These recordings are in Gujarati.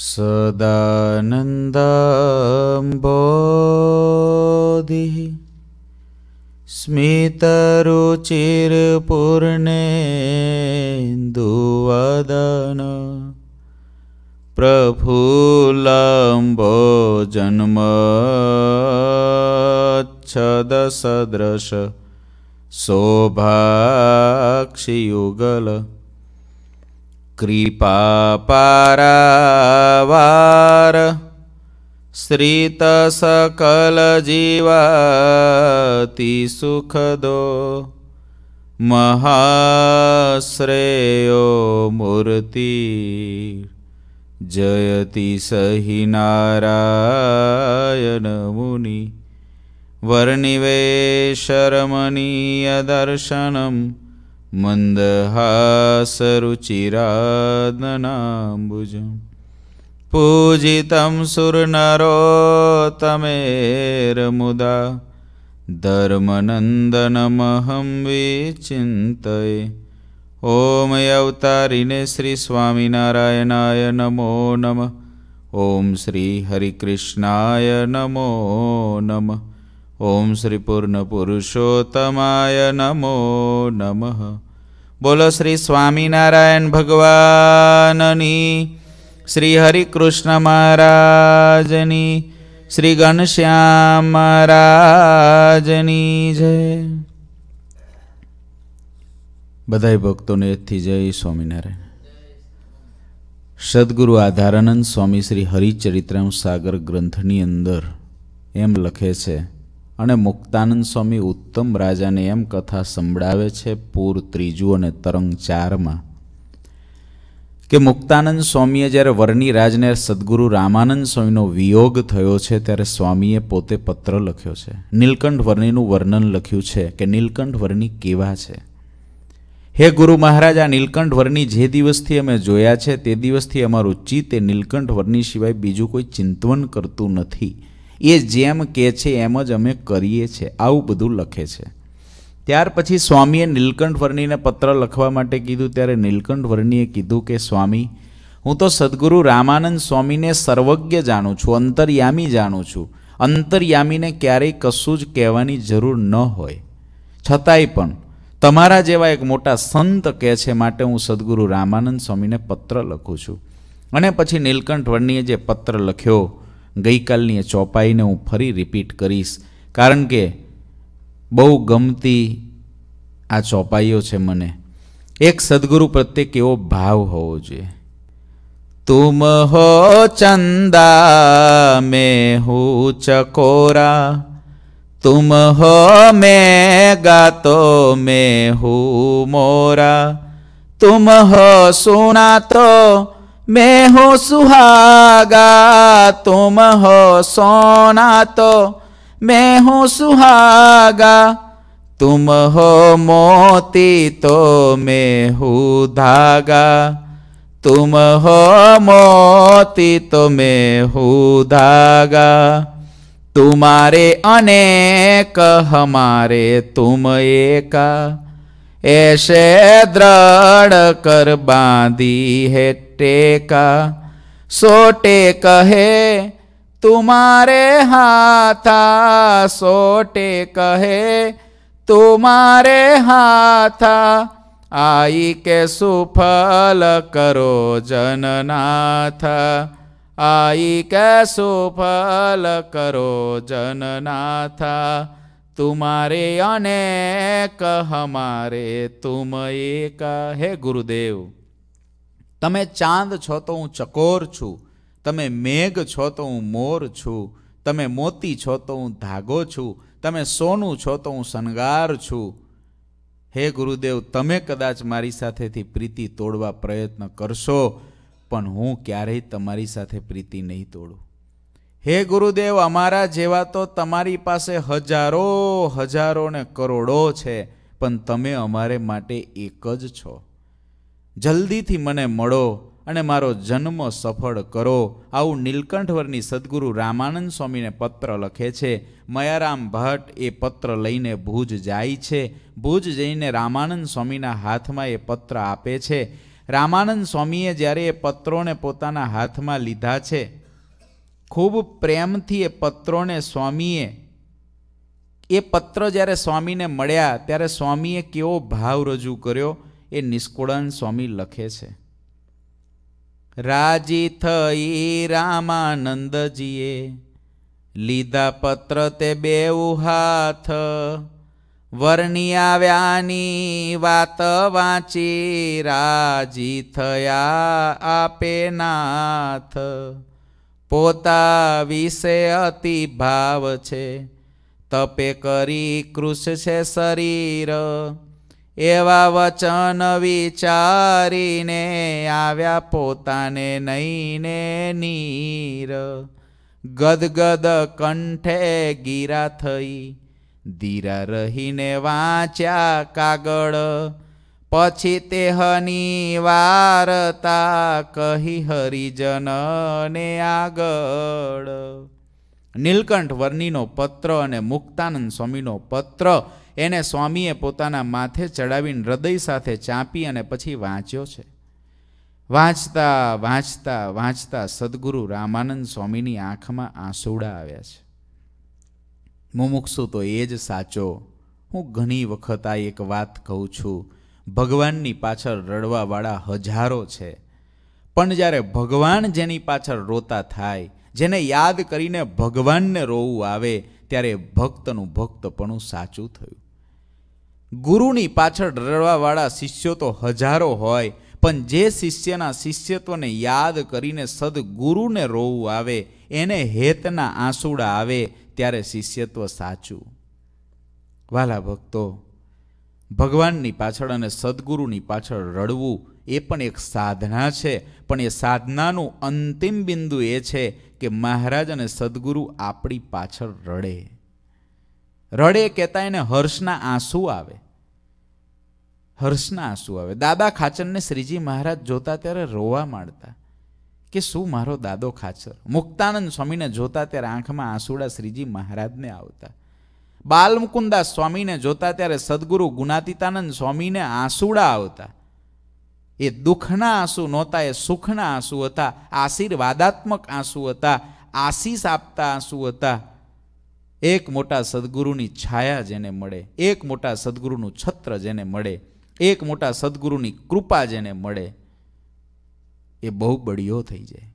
सदानन्दम्बोधिः स्मितरुचिरपूर्णेन्दुवदन जन्म जन्मच्छदसदृश शोभाक्षियुगल कृपापारावार सुखदो महाश्रेयो मूर्ति जयति सहि नारायणमुनि वर्निवेशरमणीयदर्शनम् मन्दहासरुचिरादनाम्बुजं पूजितं सुरनरोत्तमेरमुदा धर्मनन्दनमहं विचिन्तये ॐ अवतारिणे श्रीस्वामिनारायणाय नमो नमः ॐ श्रीहरिकृष्णाय नमो नमः ॐ श्रीपूर्णपुरुषोत्तमाय नमो नमः બોલો શ્રી સ્વામિનારાયણ ભગવાનની શ્રી હરિકૃષ્ણ મહારાજની શ્રી ઘનશ્યામ મહારાજની જય બધા ભક્તોને એથી જય સ્વામિનારાયણ સદગુરુ આધારાનંદ સ્વામી શ્રી હરિચરિત્રામ સાગર ગ્રંથની અંદર એમ લખે છે અને મુક્તાનંદ સ્વામી ઉત્તમ રાજાને એમ કથા સંભળાવે છે પૂર ત્રીજું અને તરંગ ચારમાં કે મુક્તાનંદ સ્વામીએ જ્યારે વરની રાજને સદગુરુ રામાનંદ સ્વામીનો વિયોગ થયો છે ત્યારે સ્વામીએ પોતે પત્ર લખ્યો છે નીલકંઠ વર્ણીનું વર્ણન લખ્યું છે કે નીલકંઠ વર્ણી કેવા છે હે ગુરુ મહારાજ આ નીલકંઠ વર્ણિ જે દિવસથી અમે જોયા છે તે દિવસથી અમારું ચિત્ત એ નીલકંઠ વર્ણી સિવાય બીજું કોઈ ચિંતવન કરતું નથી એ જેમ કહે છે એમ જ અમે કરીએ છીએ આવું બધું લખે છે ત્યાર પછી સ્વામીએ નીલકંઠ વર્ણીને પત્ર લખવા માટે કીધું ત્યારે નીલકંઠ વર્ણીએ કીધું કે સ્વામી હું તો સદગુરુ રામાનંદ સ્વામીને સર્વજ્ઞ જાણું છું અંતર્યામી જાણું છું અંતર્યામીને ક્યારેય કશું જ કહેવાની જરૂર ન હોય છતાંય પણ તમારા જેવા એક મોટા સંત કહે છે માટે હું સદગુરુ રામાનંદ સ્વામીને પત્ર લખું છું અને પછી નીલકંઠ વર્ણીએ જે પત્ર લખ્યો ગઈકાલની એ ચોપાઈને હું ફરી રિપીટ કરીશ કારણ કે બહુ ગમતી આ ચોપાઈઓ છે મને એક સદગુરુ પ્રત્યે કેવો ભાવ હોવો જોઈએ તુમ હો ચંદા મેં ચકોરા તુમ હો મેં ગાતો મેં મોરા તુમ હો સુના તો मैं हो सुहागा तुम हो सोना तो मैं हो सुहागा तुम हो मोती तो मैं हूँ धागा तुम हो मोती तो मैं हूँ धागा तुम्हारे अनेक हमारे तुम एका ऐसे दृढ़ कर बांधी है टेका सोटे कहे तुम्हारे हाथा सोटे कहे तुम्हारे हाथा आई के सुफल करो जननाथा आई के सुफल करो जननाथा તુમારે અનેક હમારે તુમ એક હે ગુરુદેવ તમે ચાંદ છો તો હું ચકોર છું તમે મેઘ છો તો હું મોર છું તમે મોતી છો તો હું ધાગો છું તમે સોનું છો તો હું શણગાર છું હે ગુરુદેવ તમે કદાચ મારી સાથેથી પ્રીતિ તોડવા પ્રયત્ન કરશો પણ હું ક્યારેય તમારી સાથે પ્રીતિ નહીં તોડું હે ગુરુદેવ અમારા જેવા તો તમારી પાસે હજારો હજારો ને કરોડો છે પણ તમે અમારે માટે એક જ છો જલ્દીથી મને મળો અને મારો જન્મ સફળ કરો આવું નીલકંઠવરની સદગુરુ રામાનંદ સ્વામીને પત્ર લખે છે મયારામ ભટ્ટ એ પત્ર લઈને ભુજ જાય છે ભુજ જઈને રામાનંદ સ્વામીના હાથમાં એ પત્ર આપે છે રામાનંદ સ્વામીએ જ્યારે એ પત્રોને પોતાના હાથમાં લીધા છે ખૂબ પ્રેમથી એ પત્રોને સ્વામીએ એ પત્ર જ્યારે સ્વામીને મળ્યા ત્યારે સ્વામીએ કેવો ભાવ રજૂ કર્યો એ નિષ્કુળન સ્વામી લખે છે રાજી થઈ રામાનંદજીએ લીધા પત્ર તે બેઉ હાથ વર્ણી આવ્યાની વાત વાંચી રાજી થયા આપે નાથ પોતા વિશે અતિ ભાવ છે તપે કરી કૃષ છે શરીર એવા વચન વિચારીને આવ્યા પોતાને નઈને નીર ગદગદ કંઠે ગીરા થઈ ધીરા રહીને વાંચ્યા કાગળ પછી તેહની વારતા કહી હરિજનને આગળ નીલકંઠ વર્ણિનો પત્ર અને મુક્તાનંદ સ્વામીનો પત્ર એને સ્વામીએ પોતાના માથે ચડાવીને હૃદય સાથે ચાંપી અને પછી વાંચ્યો છે વાંચતા વાંચતા વાંચતા સદગુરુ રામાનંદ સ્વામીની આંખમાં આંસુડા આવ્યા છે મુમુક્ષુ તો એ જ સાચો હું ઘણી વખત આ એક વાત કહું છું ભગવાનની પાછળ રડવાવાળા હજારો છે પણ જ્યારે ભગવાન જેની પાછળ રોતા થાય જેને યાદ કરીને ભગવાનને રોવું આવે ત્યારે ભક્તનું ભક્તપણું સાચું થયું ગુરુની પાછળ રડવાવાળા શિષ્યો તો હજારો હોય પણ જે શિષ્યના શિષ્યત્વને યાદ કરીને સદગુરુને રોવું આવે એને હેતના આંસુડા આવે ત્યારે શિષ્યત્વ સાચું વાલા ભક્તો ભગવાનની પાછળ અને સદગુરુની પાછળ રડવું એ પણ એક સાધના છે પણ એ સાધનાનું અંતિમ બિંદુ એ છે કે મહારાજ અને સદગુરુ આપણી પાછળ રડે રડે કહેતા એને હર્ષના આંસુ આવે હર્ષના આંસુ આવે દાદા ખાચરને શ્રીજી મહારાજ જોતા ત્યારે રોવા માંડતા કે શું મારો દાદો ખાચર મુક્તાનંદ સ્વામીને જોતા ત્યારે આંખમાં આંસુડા શ્રીજી મહારાજને આવતા બાલમુકુદાસ સ્વામીને જોતા ત્યારે સદગુરુ ગુણાતીતાનંદ સ્વામીને આંસુડા આવતા એ દુઃખના આંસુ નહોતા એ સુખના આંસુ હતા આશીર્વાદાત્મક આંસુ હતા આશીષ આપતા આંસુ હતા એક મોટા સદગુરુની છાયા જેને મળે એક મોટા સદગુરુનું છત્ર જેને મળે એક મોટા સદગુરુની કૃપા જેને મળે એ બહુ બળિયો થઈ જાય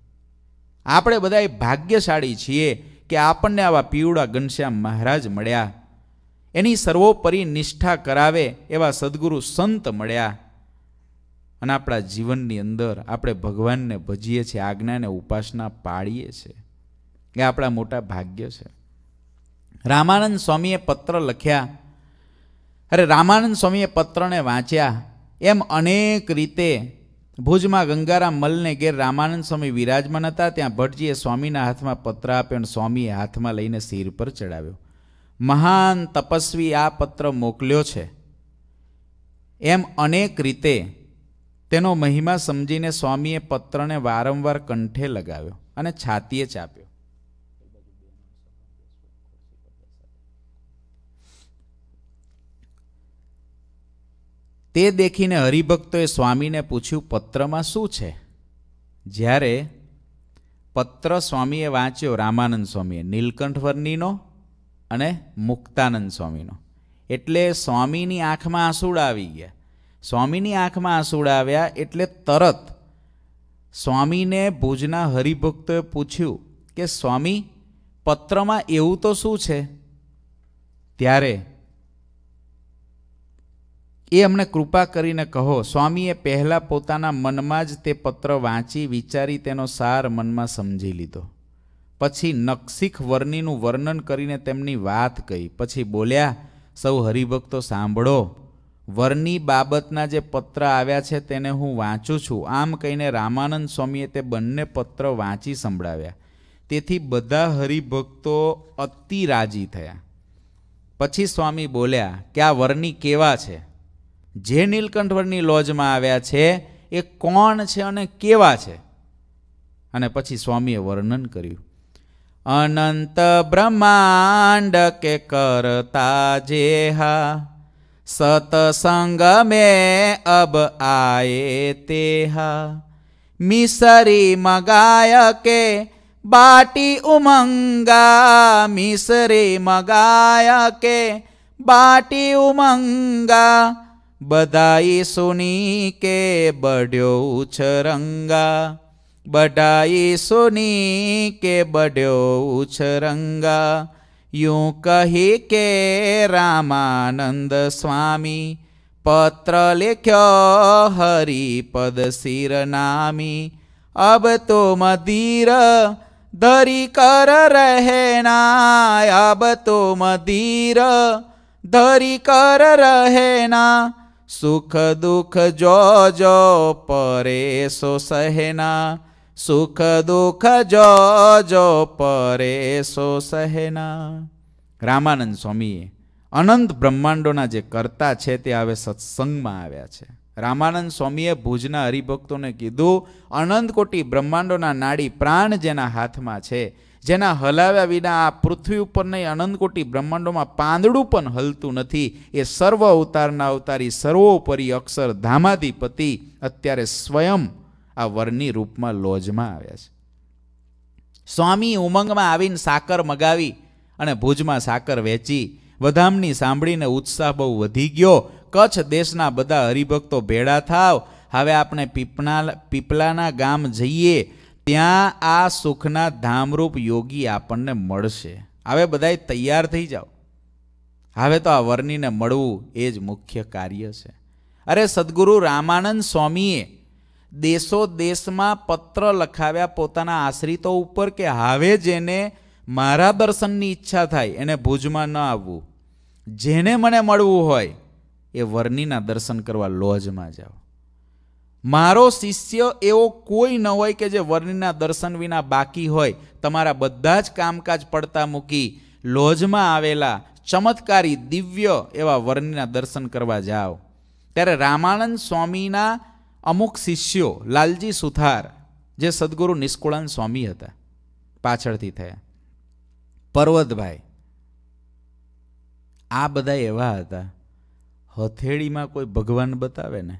આપણે બધા ભાગ્યશાળી છીએ કે આપણને આવા પીવડા ઘનશ્યામ મહારાજ મળ્યા એની સર્વોપરી નિષ્ઠા કરાવે એવા સદગુરુ સંત મળ્યા અને આપણા જીવનની અંદર આપણે ભગવાનને ભજીએ છીએ આજ્ઞાને ઉપાસના પાળીએ છીએ એ આપણા મોટા ભાગ્ય છે રામાનંદ સ્વામીએ પત્ર લખ્યા અરે રામાનંદ સ્વામીએ પત્રને વાંચ્યા એમ અનેક રીતે ભુજમાં ગંગારામ મલને ઘેર રામાનંદ સ્વામી વિરાજમાન હતા ત્યાં ભટ્ટજીએ સ્વામીના હાથમાં પત્ર આપ્યો અને સ્વામીએ હાથમાં લઈને શિર પર ચડાવ્યો મહાન તપસ્વી આ પત્ર મોકલ્યો છે એમ અનેક રીતે તેનો મહિમા સમજીને સ્વામીએ પત્રને વારંવાર કંઠે લગાવ્યો અને છાતીએ ચાપ્યો તે દેખીને હરિભક્તોએ સ્વામીને પૂછ્યું પત્રમાં શું છે જ્યારે પત્ર સ્વામીએ વાંચ્યો રામાનંદ સ્વામીએ નીલકંઠ અને મુક્તાનંદ સ્વામીનો એટલે સ્વામીની આંખમાં આંસુડા આવી ગયા સ્વામીની આંખમાં આંસુડા આવ્યા એટલે તરત સ્વામીને ભુજના હરિભક્તોએ પૂછ્યું કે સ્વામી પત્રમાં એવું તો શું છે ત્યારે એ અમને કૃપા કરીને કહો સ્વામીએ પહેલાં પોતાના મનમાં જ તે પત્ર વાંચી વિચારી તેનો સાર મનમાં સમજી લીધો પછી નકશીખ વર્ણિનું વર્ણન કરીને તેમની વાત કહી પછી બોલ્યા સૌ હરિભક્તો સાંભળો વર્ણિ બાબતના જે પત્ર આવ્યા છે તેને હું વાંચું છું આમ કહીને રામાનંદ સ્વામીએ તે બંને પત્ર વાંચી સંભળાવ્યા તેથી બધા હરિભક્તો અતિ રાજી થયા પછી સ્વામી બોલ્યા કે આ વર્ણિ કેવા છે જે નીલકંઠ વર્ણિ લોજમાં આવ્યા છે એ કોણ છે અને કેવા છે અને પછી સ્વામીએ વર્ણન કર્યું અનંત બ્રહ્માંડ કે કરતા જેહા સતસંગ મેં અબ આયે તેહા મિસરી મગાય કે બાટી ઉમંગા મિસરી મગાય કે બાટી ઉમંગા બધાઈ સુની કે બઢ્યો છરંગા બઢાઈ સુની કે બઢ્યો ઉછરંગા યું કહી કે રામાનંદ સ્વામી પત્ર લેખ્યો હરિપદ શિર નામી અબ તો મદીર ધરી કર રહેના અબ તો મદીર ધરી કર રહેના સુખ દુઃખ જો જો પરેશો સહેના સુખ દુઃખ જો જો પરેશો સહેના રામાનંદ સ્વામીએ અનંત બ્રહ્માંડોના જે કરતા છે તે હવે સત્સંગમાં આવ્યા છે રામાનંદ સ્વામીએ ભુજના હરિભક્તોને કીધું અનંત કોટી બ્રહ્માંડોના નાડી પ્રાણ જેના હાથમાં છે જેના હલાવ્યા વિના આ પૃથ્વી ઉપર નહીં અનંત કોટી બ્રહ્માંડોમાં પાંદડું પણ હલતું નથી એ સર્વ અવતારના અવતારી સર્વોપરી અક્ષર ધામાધિપતિ અત્યારે સ્વયં આ વરની રૂપમાં લોજમાં આવ્યા છે સ્વામી ઉમંગમાં આવીને સાકર મગાવી અને ભુજમાં સાકર વેચી વધામણી સાંભળીને ઉત્સાહ બહુ વધી ગયો કચ્છ દેશના બધા હરિભક્તો ભેળા થાવ હવે આપણે પીપણા પીપલાના ગામ જઈએ ત્યાં આ સુખના ધામરૂપ યોગી આપણને મળશે હવે બધાય તૈયાર થઈ જાઓ હવે તો આ વર્ણીને મળવું એ જ મુખ્ય કાર્ય છે અરે સદગુરુ રામાનંદ સ્વામીએ દેશો દેશમાં પત્ર લખાવ્યા પોતાના આશ્રિતો ઉપર કે હવે જેને મારા દર્શનની ઈચ્છા થાય એને ભુજમાં ન આવવું જેને મને મળવું હોય એ વર્ણિના દર્શન કરવા લોજમાં જાઓ મારો શિષ્ય એવો કોઈ ન હોય કે જે વર્ણિના દર્શન વિના બાકી હોય તમારા બધા જ કામકાજ પડતા મૂકી લોજમાં આવેલા ચમત્કારી દિવ્ય એવા વર્ણિના દર્શન કરવા જાઓ ત્યારે રામાનંદ સ્વામીના અમુક શિષ્યો લાલજી સુથાર જે સદગુરુ નિષ્કુળાન સ્વામી હતા પાછળથી થયા પર્વતભાઈ આ બધા એવા હતા હથેળીમાં કોઈ ભગવાન બતાવે ને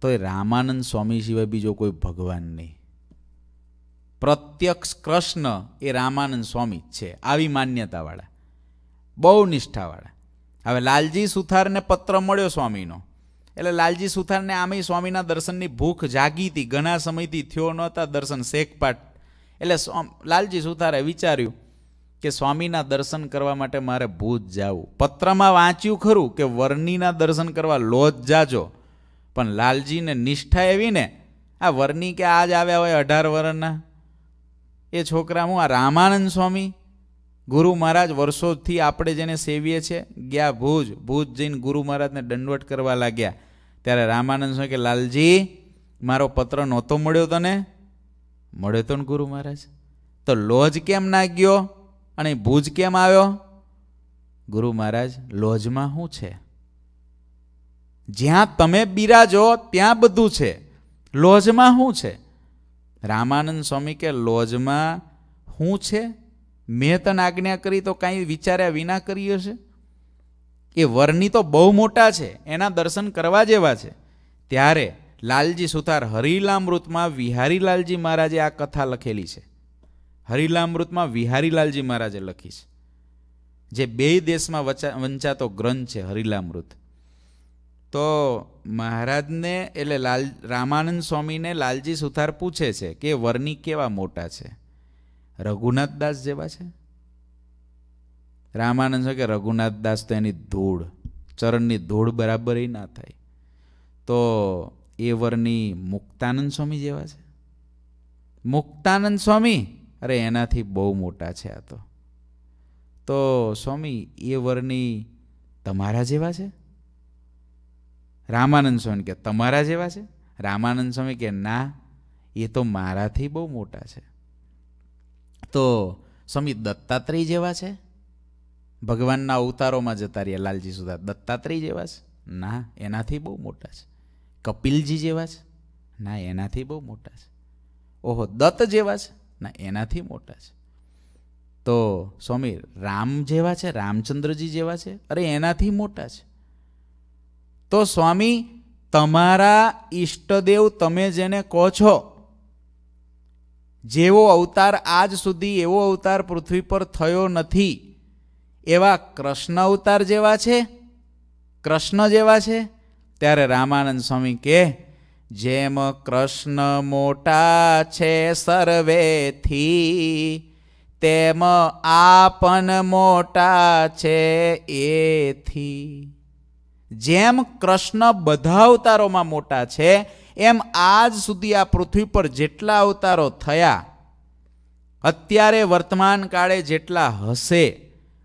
તો એ રામાનંદ સ્વામી સિવાય બીજો કોઈ ભગવાન નહીં પ્રત્યક્ષ કૃષ્ણ એ રામાનંદ સ્વામી જ છે આવી માન્યતાવાળા બહુ નિષ્ઠાવાળા હવે લાલજી સુથારને પત્ર મળ્યો સ્વામીનો એટલે લાલજી સુથારને આમે સ્વામીના દર્શનની ભૂખ જાગી હતી ઘણા સમયથી થયો નહોતા દર્શન શેખપાટ એટલે લાલજી સુથારે વિચાર્યું કે સ્વામીના દર્શન કરવા માટે મારે ભૂત જાવું પત્રમાં વાંચ્યું ખરું કે વર્ણીના દર્શન કરવા લોજ જાજો પણ લાલજીને નિષ્ઠા એવી ને આ વર્ણી કે આજ આવ્યા હોય અઢાર વર્ષના એ છોકરા હું આ રામાનંદ સ્વામી ગુરુ મહારાજ વર્ષોથી આપણે જેને સેવીએ છીએ ગયા ભુજ ભુજ જઈને ગુરુ મહારાજને દંડવટ કરવા લાગ્યા ત્યારે રામાનંદ સ્વામી કે લાલજી મારો પત્ર નહોતો મળ્યો તને મળ્યો તો ને ગુરુ મહારાજ તો લોજ કેમ ના ગયો અને ભુજ કેમ આવ્યો ગુરુ મહારાજ લોજમાં શું છે જ્યાં તમે બિરાજો ત્યાં બધું છે લોજમાં શું છે રામાનંદ સ્વામી કે લોજમાં શું છે મેં તને આજ્ઞા કરી તો કાંઈ વિચાર્યા વિના કરી હશે એ વરની તો બહુ મોટા છે એના દર્શન કરવા જેવા છે ત્યારે લાલજી સુથાર હરિલામૃતમાં વિહારીલાલજી મહારાજે આ કથા લખેલી છે હરિલામૃતમાં વિહારીલાલજી મહારાજે લખી છે જે બે દેશમાં વચા વંચાતો ગ્રંથ છે હરિલામૃત તો મહારાજને એટલે લાલ રામાનંદ સ્વામીને લાલજી સુથાર પૂછે છે કે વરની કેવા મોટા છે રઘુનાથદાસ જેવા છે રામાનંદ છે કે રઘુનાથ દાસ તો એની ધૂળ ચરણની ધૂળ બરાબર એ ના થાય તો એ વરની મુક્તાનંદ સ્વામી જેવા છે મુક્તાનંદ સ્વામી અરે એનાથી બહુ મોટા છે આ તો તો સ્વામી એ વરની તમારા જેવા છે રામાનંદ સ્વામી કે તમારા જેવા છે રામાનંદ સ્વામી કે ના એ તો મારાથી બહુ મોટા છે તો સ્વામી દત્તાત્રેય જેવા છે ભગવાનના અવતારોમાં જતા રહ્યા લાલજી સુધા દત્તાત્રેય જેવા છે ના એનાથી બહુ મોટા છે કપિલજી જેવા છે ના એનાથી બહુ મોટા છે ઓહો દત્ત જેવા છે ના એનાથી મોટા છે તો સ્વામી રામ જેવા છે રામચંદ્રજી જેવા છે અરે એનાથી મોટા છે તો સ્વામી તમારા ઈષ્ટદેવ તમે જેને કહો છો જેવો અવતાર આજ સુધી એવો અવતાર પૃથ્વી પર થયો નથી એવા કૃષ્ણ અવતાર જેવા છે કૃષ્ણ જેવા છે ત્યારે રામાનંદ સ્વામી કે જેમ કૃષ્ણ મોટા છે સર્વેથી તેમ આપન મોટા છે એથી જેમ કૃષ્ણ બધા અવતારોમાં મોટા છે એમ આજ સુધી આ પૃથ્વી પર જેટલા અવતારો થયા અત્યારે વર્તમાન કાળે જેટલા હશે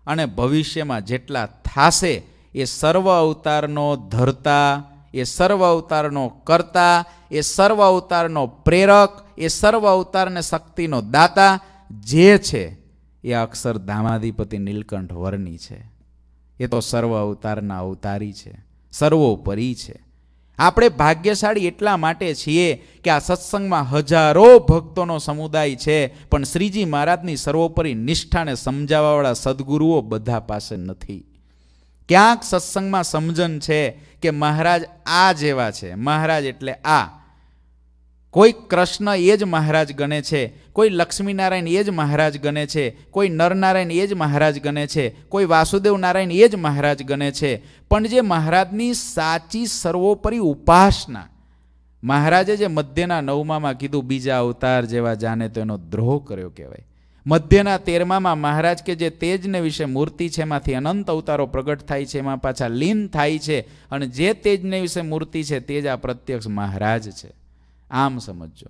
અને ભવિષ્યમાં જેટલા થાશે એ સર્વ અવતારનો ધરતા એ સર્વ અવતારનો કરતા એ સર્વ અવતારનો પ્રેરક એ સર્વ અવતારને શક્તિનો દાતા જે છે એ અક્ષર ધામાધિપતિ નીલકંઠ વર્ણી છે એ તો સર્વ અવતારના અવતારી છે સર્વોપરી છે આપણે ભાગ્યશાળી એટલા માટે છીએ કે આ સત્સંગમાં હજારો ભક્તોનો સમુદાય છે પણ શ્રીજી મહારાજની સર્વોપરી નિષ્ઠાને સમજાવવાવાળા સદગુરુઓ બધા પાસે નથી ક્યાંક સત્સંગમાં સમજણ છે કે મહારાજ આ જેવા છે મહારાજ એટલે આ કોઈ કૃષ્ણ એ જ મહારાજ ગણે છે કોઈ લક્ષ્મીનારાયણ એ જ મહારાજ ગણે છે કોઈ નરનારાયણ એ જ મહારાજ ગણે છે કોઈ વાસુદેવ નારાયણ એ જ મહારાજ ગણે છે પણ જે મહારાજની સાચી સર્વોપરી ઉપાસના મહારાજે જે મધ્યના નવમામાં કીધું બીજા અવતાર જેવા જાણે તો એનો દ્રોહ કર્યો કહેવાય મધ્યના તેરમામાં મહારાજ કે જે તેજને વિશે મૂર્તિ છે એમાંથી અનંત અવતારો પ્રગટ થાય છે એમાં પાછા લીન થાય છે અને જે તેજને વિશે મૂર્તિ છે તે જ આ પ્રત્યક્ષ મહારાજ છે આમ સમજજો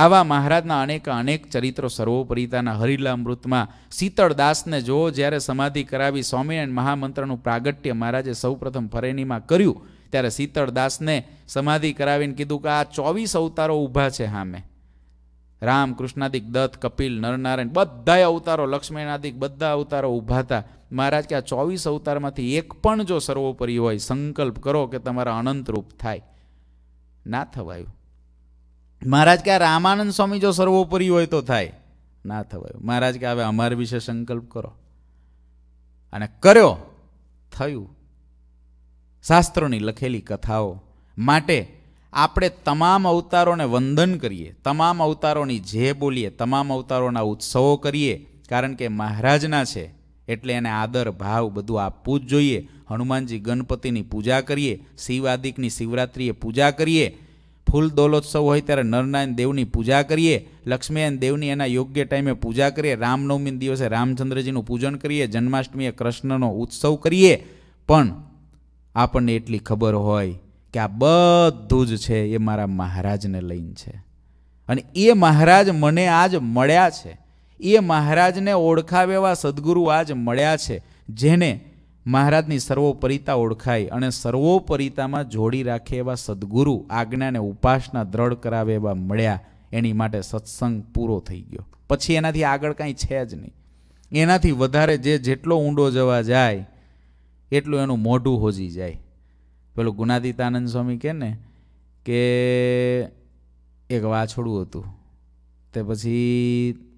આવા મહારાજના અનેક અનેક ચરિત્રો સર્વોપરિતાના હરિલામૃતમાં શીતળદાસને જો જ્યારે સમાધિ કરાવી સ્વામિનારાયણ મહામંત્રનું પ્રાગટ્ય મહારાજે સૌપ્રથમ ફરેણીમાં કર્યું ત્યારે શીતળદાસને સમાધિ કરાવીને કીધું કે આ ચોવીસ અવતારો ઊભા છે સામે રામ કૃષ્ણાદિક દત્ત કપિલ નરનારાયણ બધા અવતારો લક્ષ્મીનાદિક બધા અવતારો ઊભા હતા મહારાજ કે આ ચોવીસ અવતારમાંથી એક પણ જો સર્વોપરી હોય સંકલ્પ કરો કે તમારા અનંતરૂપ થાય ના થવાયું મહારાજ કે રામાનંદ સ્વામી જો સર્વોપરી હોય તો થાય ના થવાય મહારાજ કે હવે અમારા વિશે સંકલ્પ કરો અને કર્યો થયું શાસ્ત્રોની લખેલી કથાઓ માટે આપણે તમામ અવતારોને વંદન કરીએ તમામ અવતારોની જે બોલીએ તમામ અવતારોના ઉત્સવો કરીએ કારણ કે મહારાજના છે એટલે એને આદર ભાવ બધું આપવું જ જોઈએ હનુમાનજી ગણપતિની પૂજા કરીએ શિવાદિકની શિવરાત્રિએ પૂજા કરીએ ફૂલ દોલોત્સવ હોય ત્યારે નરનારાયણ દેવની પૂજા કરીએ લક્ષ્મીનારાયણ દેવની એના યોગ્ય ટાઈમે પૂજા કરીએ રામનવમી દિવસે રામચંદ્રજીનું પૂજન કરીએ જન્માષ્ટમીએ કૃષ્ણનો ઉત્સવ કરીએ પણ આપણને એટલી ખબર હોય કે આ બધું જ છે એ મારા મહારાજને લઈને છે અને એ મહારાજ મને આજ મળ્યા છે એ મહારાજને ઓળખાવે એવા સદગુરુ આજ મળ્યા છે જેને મહારાજની સર્વોપરિતા ઓળખાય અને સર્વોપરિતામાં જોડી રાખે એવા સદગુરુ આજ્ઞાને ઉપાસના દ્રઢ કરાવે એવા મળ્યા એની માટે સત્સંગ પૂરો થઈ ગયો પછી એનાથી આગળ કાંઈ છે જ નહીં એનાથી વધારે જે જેટલો ઊંડો જવા જાય એટલું એનું મોઢું હોજી જાય પેલું ગુનાદિતાનંદ સ્વામી કહે ને કે એક વાછોડું હતું તે પછી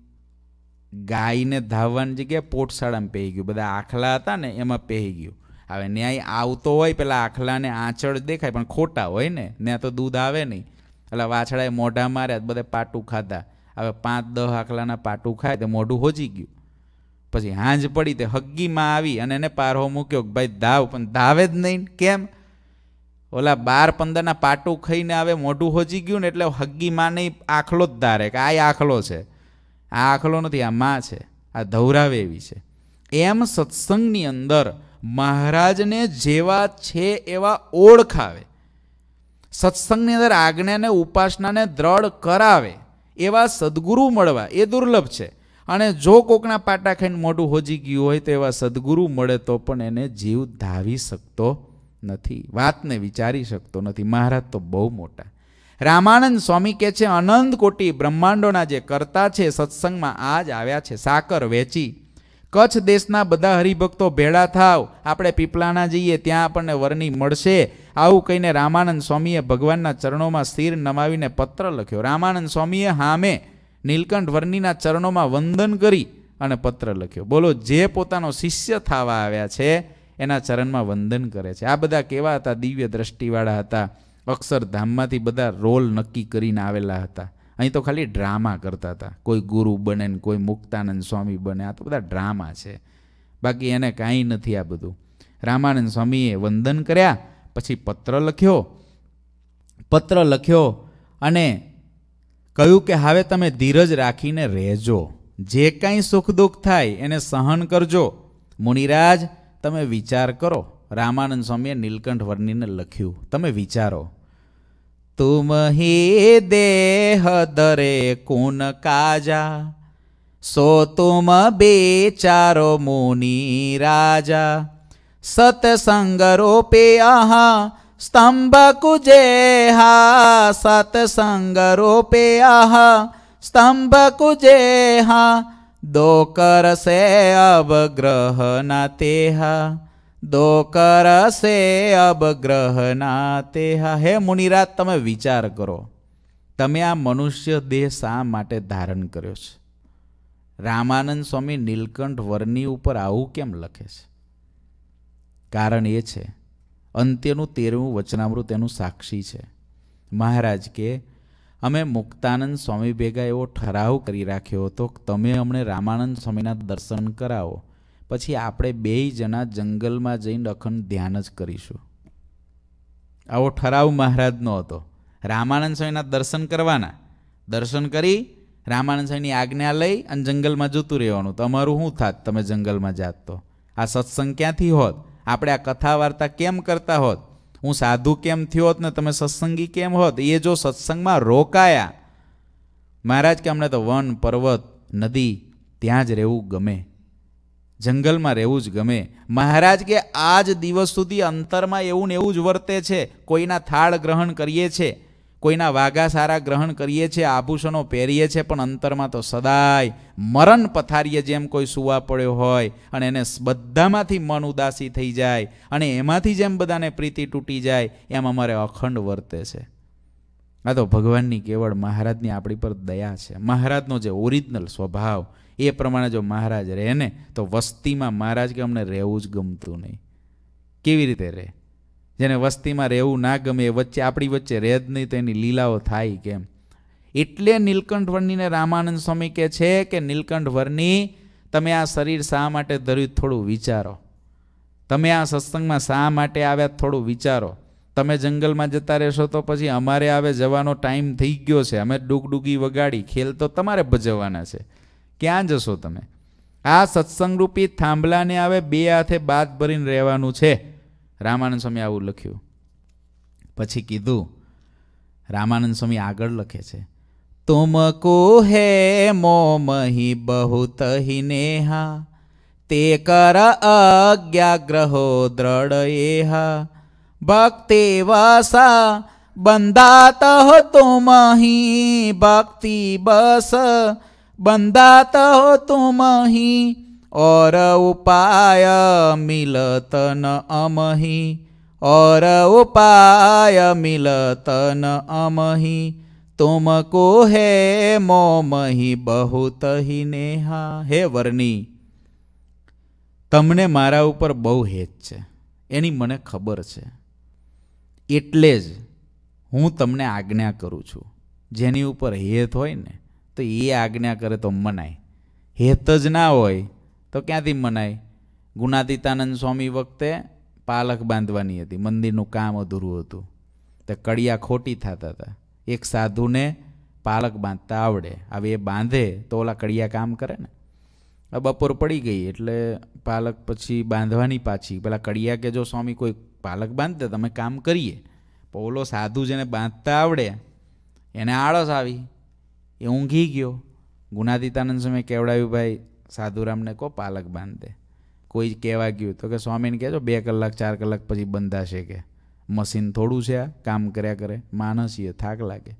ગાયને ધાવવાની જગ્યાએ પોટસાળામાં પહેરી ગયું બધા આખલા હતા ને એમાં પહેરી ગયું હવે ન્યાય આવતો હોય પેલા આખલાને આંચળ દેખાય પણ ખોટા હોય ને ત્યાં તો દૂધ આવે નહીં એટલે વાછડાએ મોઢા માર્યા બધા પાટું ખાધા હવે પાંચ દહ આખલાના પાટું ખાય તો મોઢું હોજી ગયું પછી હાંજ પડી તે હગ્ગીમાં આવી અને એને પારહો મૂક્યો કે ભાઈ ધાવ પણ ધાવે જ નહીં કેમ ઓલા બાર પંદરના પાટું ખાઈને આવે મોઢું હોજી ગયું ને એટલે હગ્ગીમાં નહીં આખલો જ ધારે કે આ આખલો છે આ આખલો નથી આ માં છે આ ધૌરાવે એવી છે એમ સત્સંગની અંદર મહારાજને જેવા છે એવા ઓળખાવે સત્સંગની અંદર આજ્ઞાને ઉપાસનાને દ્રઢ કરાવે એવા સદગુરુ મળવા એ દુર્લભ છે અને જો કોકના પાટા ખાઈને મોટું હોજી ગયું હોય તો એવા સદગુરુ મળે તો પણ એને જીવ ધાવી શકતો નથી વાતને વિચારી શકતો નથી મહારાજ તો બહુ મોટા રામાનંદ સ્વામી કે છે અનંત કોટી બ્રહ્માંડોના જે કરતા છે સત્સંગમાં આ જ આવ્યા છે સાકર વેચી કચ્છ દેશના બધા હરિભક્તો ભેળા થાવ આપણે પીપલાણા જઈએ ત્યાં આપણને વરણી મળશે આવું કહીને રામાનંદ સ્વામીએ ભગવાનના ચરણોમાં સ્થિર નમાવીને પત્ર લખ્યો રામાનંદ સ્વામીએ હામે નીલકંઠ વર્ણીના ચરણોમાં વંદન કરી અને પત્ર લખ્યો બોલો જે પોતાનો શિષ્ય થાવા આવ્યા છે એના ચરણમાં વંદન કરે છે આ બધા કેવા હતા દિવ્ય દ્રષ્ટિવાળા હતા અક્ષરધામમાંથી બધા રોલ નક્કી કરીને આવેલા હતા અહીં તો ખાલી ડ્રામા કરતા હતા કોઈ ગુરુ બને ને કોઈ મુક્તાનંદ સ્વામી બને આ તો બધા ડ્રામા છે બાકી એને કાંઈ નથી આ બધું રામાનંદ સ્વામીએ વંદન કર્યા પછી પત્ર લખ્યો પત્ર લખ્યો અને કહ્યું કે હવે તમે ધીરજ રાખીને રહેજો જે કાંઈ સુખ દુઃખ થાય એને સહન કરજો મુનિરાજ તમે વિચાર કરો રામાનંદ સ્વામીએ નીલકંઠ વર્ણિને લખ્યું તમે વિચારો તુમ હી દેહ દરે કુન કાજા સો તુમ બેચારો મુનિ રાજા સતસંગ રોપે આહા સ્તંભ કુજે હા સતસંગ રોપે આહા સ્તંભ કુજે હા દો કરશે અવગ્રહ ના તેહા દો કરશે અબગ્રહના તે હે મુનિરાજ તમે વિચાર કરો તમે આ મનુષ્ય દેહ શા માટે ધારણ કર્યો છે રામાનંદ સ્વામી નીલકંઠ વરની ઉપર આવું કેમ લખે છે કારણ એ છે અંત્યનું તેરમું વચનામૃત એનું સાક્ષી છે મહારાજ કે અમે મુક્તાનંદ સ્વામી ભેગા એવો ઠરાવ કરી રાખ્યો હતો તમે અમને રામાનંદ સ્વામીના દર્શન કરાવો પછી આપણે બે જણા જંગલમાં જઈને અખંડ ધ્યાન જ કરીશું આવો ઠરાવ મહારાજનો હતો રામાનંદ સ્વામીના દર્શન કરવાના દર્શન કરી રામાનંદ સ્વામીની આજ્ઞા લઈ અને જંગલમાં જતું રહેવાનું તમારું શું થાત તમે જંગલમાં જાત તો આ સત્સંગ ક્યાંથી હોત આપણે આ કથા વાર્તા કેમ કરતા હોત હું સાધુ કેમ થયો હોત ને તમે સત્સંગી કેમ હોત એ જો સત્સંગમાં રોકાયા મહારાજ કે અમને તો વન પર્વત નદી ત્યાં જ રહેવું ગમે જંગલમાં રહેવું જ ગમે મહારાજ કે આ જ દિવસ સુધી અંતરમાં એવું ને એવું જ વર્તે છે કોઈના થાળ ગ્રહણ કરીએ છીએ કોઈના વાઘા સારા ગ્રહણ કરીએ છીએ આભૂષણો પહેરીએ છીએ પણ અંતરમાં તો સદાય મરણ પથારીએ જેમ કોઈ સુવા પડ્યો હોય અને એને બધામાંથી મન ઉદાસી થઈ જાય અને એમાંથી જેમ બધાને પ્રીતિ તૂટી જાય એમ અમારે અખંડ વર્તે છે આ તો ભગવાનની કેવળ મહારાજની આપણી પર દયા છે મહારાજનો જે ઓરિજિનલ સ્વભાવ એ પ્રમાણે જો મહારાજ રહે ને તો વસ્તીમાં મહારાજ કે અમને રહેવું જ ગમતું નહીં કેવી રીતે રહે જેને વસ્તીમાં રહેવું ના ગમે એ વચ્ચે આપણી વચ્ચે રહે જ નહીં તો એની લીલાઓ થાય કેમ એટલે નીલકંઠ વર્ણીને રામાનંદ સ્વામી કહે છે કે નીલકંઠ વર્ણી તમે આ શરીર શા માટે ધર્યું થોડું વિચારો તમે આ સત્સંગમાં શા માટે આવ્યા થોડું વિચારો તમે જંગલમાં જતા રહેશો તો પછી અમારે હવે જવાનો ટાઈમ થઈ ગયો છે અમે ડૂગડૂગી વગાડી ખેલ તો તમારે ભજવવાના છે ક્યાં જશો તમે આ સત્સંગરૂપી થાંભલાને આવે બે હાથે બાદ ભરીને રહેવાનું છે રામાનંદ સ્વામી આવું લખ્યું પછી કીધું રામાનંદ સ્વામી આગળ લખે છે તુમકો હે મોમહી બહુત હિ નેહા તે કર અજ્ઞાગ્રહો દ્રઢ એહા ભક્તિ વસા બંધાત તુમહી ભક્તિ બસ बंदात हो तुम ही और उपाय मिलतन अमही और उपाय मिलतन अमही तुमको है मोमही बहुत ही नेहा હે વર્ણી તમને મારા ઉપર બહુ હેત છે એની મને ખબર છે એટલે જ હું તમને આજ્ઞા કરું છું જેની ઉપર હેત હોય ને તો એ આજ્ઞા કરે તો મનાય હેત જ ના હોય તો ક્યાંથી મનાય ગુણાતીતાનંદ સ્વામી વખતે પાલક બાંધવાની હતી મંદિરનું કામ અધૂરું હતું તે કડિયા ખોટી થતા હતા એક સાધુને પાલક બાંધતા આવડે હવે એ બાંધે તો ઓલા કડિયા કામ કરે ને બપોર પડી ગઈ એટલે પાલક પછી બાંધવાની પાછી પેલા કડિયા કે જો સ્વામી કોઈ પાલક બાંધતા તમે કામ કરીએ ઓલો સાધુ જેને બાંધતા આવડે એને આળસ આવી એ ઊંઘી ગયો ગુણાતીતાનંદ સમય કેવડાવ્યું ભાઈ સાધુરામને કહો પાલક બાંધે કોઈ કહેવા ગયું તો કે સ્વામીને કહેજો બે કલાક ચાર કલાક પછી બંધાશે કે મશીન થોડું છે આ કામ કર્યા કરે માણસીએ થાક લાગે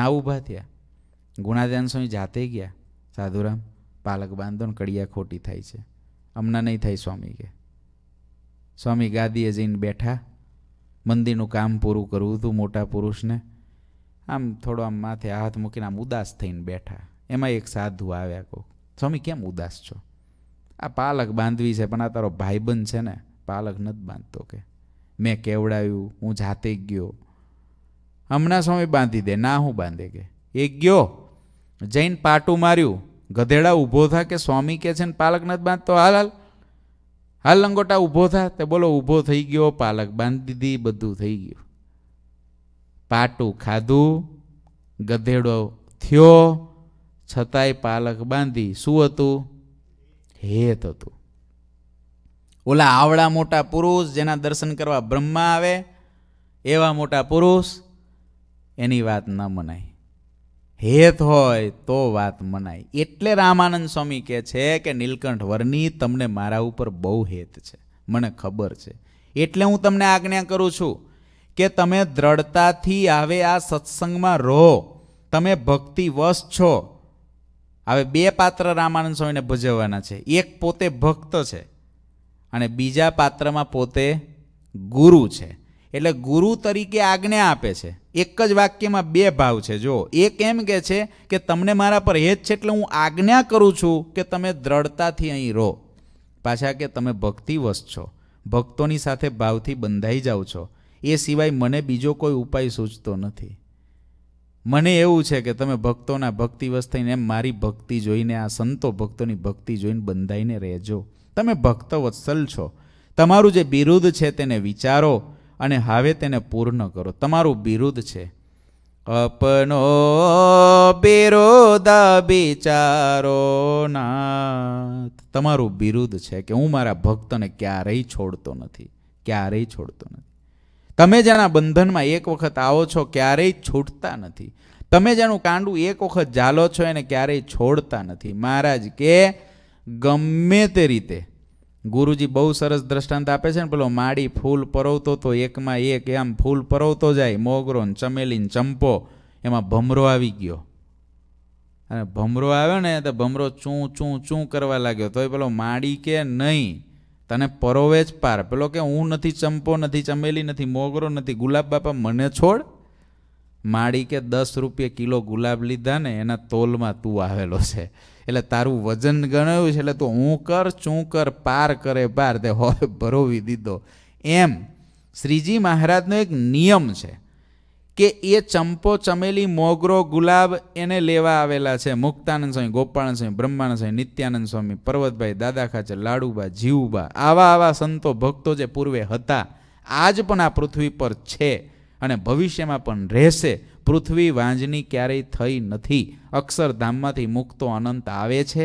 ના ઊભા થયા ગુણાધ્યાન સ્વામી જાતે ગયા સાધુરામ પાલક બાંધો ને કડિયા ખોટી થાય છે હમણાં નહીં થાય સ્વામી કે સ્વામી ગાદીએ જઈને બેઠા મંદિરનું કામ પૂરું કરવું હતું મોટા પુરુષને આમ થોડો આમ માથે હાથ મૂકીને આમ ઉદાસ થઈને બેઠા એમાં એક સાધુ આવ્યા કહો સ્વામી કેમ ઉદાસ છો આ પાલક બાંધવી છે પણ આ તારો ભાઈબંધ છે ને પાલક નથી બાંધતો કે મેં કેવડાવ્યું હું જાતે ગયો હમણાં સ્વામી બાંધી દે ના હું બાંધે કે એ ગયો જઈને પાટું માર્યું ગધેડા ઊભો થા કે સ્વામી કે છે ને પાલક નથી બાંધતો હાલ હાલ હાલ લંગોટા ઊભો થા તે બોલો ઊભો થઈ ગયો પાલક બાંધી દીધી બધું થઈ ગયું પાટું ખાધું ગધેડો થયો છતાંય પાલક બાંધી શું હતું હેત હતું ઓલા આવડા મોટા પુરુષ જેના દર્શન કરવા બ્રહ્મા આવે એવા મોટા પુરુષ એની વાત ન મનાય હેત હોય તો વાત મનાય એટલે રામાનંદ સ્વામી કહે છે કે નીલકંઠ વરની તમને મારા ઉપર બહુ હેત છે મને ખબર છે એટલે હું તમને આજ્ઞા કરું છું કે તમે દ્રઢતાથી આવે આ સત્સંગમાં રહો તમે ભક્તિવશ છો હવે બે પાત્ર રામાનંદ સ્વામીને ભજવવાના છે એક પોતે ભક્ત છે અને બીજા પાત્રમાં પોતે ગુરુ છે એટલે ગુરુ તરીકે આજ્ઞા આપે છે એક જ વાક્યમાં બે ભાવ છે જો એક એમ કે છે કે તમને મારા પર હેત છે એટલે હું આજ્ઞા કરું છું કે તમે દ્રઢતાથી અહીં રહો પાછા કે તમે ભક્તિવશ છો ભક્તોની સાથે ભાવથી બંધાઈ જાઓ છો એ સિવાય મને બીજો કોઈ ઉપાય સૂચતો નથી મને એવું છે કે તમે ભક્તોના ભક્તિવશ થઈને એમ મારી ભક્તિ જોઈને આ સંતો ભક્તોની ભક્તિ જોઈને બંધાઈને રહેજો તમે ભક્ત વત્સલ છો તમારું જે બિરુદ છે તેને વિચારો અને હવે તેને પૂર્ણ કરો તમારું બિરુદ છે અપનો બિરુદ બિચારો નાથ તમારું બિરુદ છે કે હું મારા ભક્તને ક્યારેય છોડતો નથી ક્યારેય છોડતો નથી તમે જેના બંધનમાં એક વખત આવો છો ક્યારેય છૂટતા નથી તમે જેનું કાંડું એક વખત ઝાલો છો એને ક્યારેય છોડતા નથી મહારાજ કે ગમે તે રીતે ગુરુજી બહુ સરસ દ્રષ્ટાંત આપે છે ને પેલો માડી ફૂલ પરવતો તો એકમાં એક એમ ફૂલ પરવતો જાય મોગરો ને ચમેલી ને ચંપો એમાં ભમરો આવી ગયો અને ભમરો આવ્યો ને તો ભમરો ચૂં ચૂં ચૂં કરવા લાગ્યો તો એ પેલો માડી કે નહીં તને પરોવે જ પાર પેલો કે હું નથી ચંપો નથી ચમેલી નથી મોગરો નથી ગુલાબ બાપા મને છોડ માળી કે દસ રૂપિયા કિલો ગુલાબ લીધા ને એના તોલમાં તું આવેલો છે એટલે તારું વજન ગણાયું છે એટલે તો હું કર ચું કર પાર કરે પાર તે હોય ભરોવી દીધો એમ શ્રીજી મહારાજનો એક નિયમ છે કે એ ચંપો ચમેલી મોગરો ગુલાબ એને લેવા આવેલા છે મુક્તાનંદ સ્વામી ગોપાળાનંદ સ્વામી બ્રહ્માનંદ સ્વામી નિત્યાનંદ સ્વામી પર્વતભાઈ દાદા ખાચર લાડુબા જીવુબા આવા આવા સંતો ભક્તો જે પૂર્વે હતા આજ પણ આ પૃથ્વી પર છે અને ભવિષ્યમાં પણ રહેશે પૃથ્વી વાંજની ક્યારેય થઈ નથી અક્ષરધામમાંથી મુક્તો અનંત આવે છે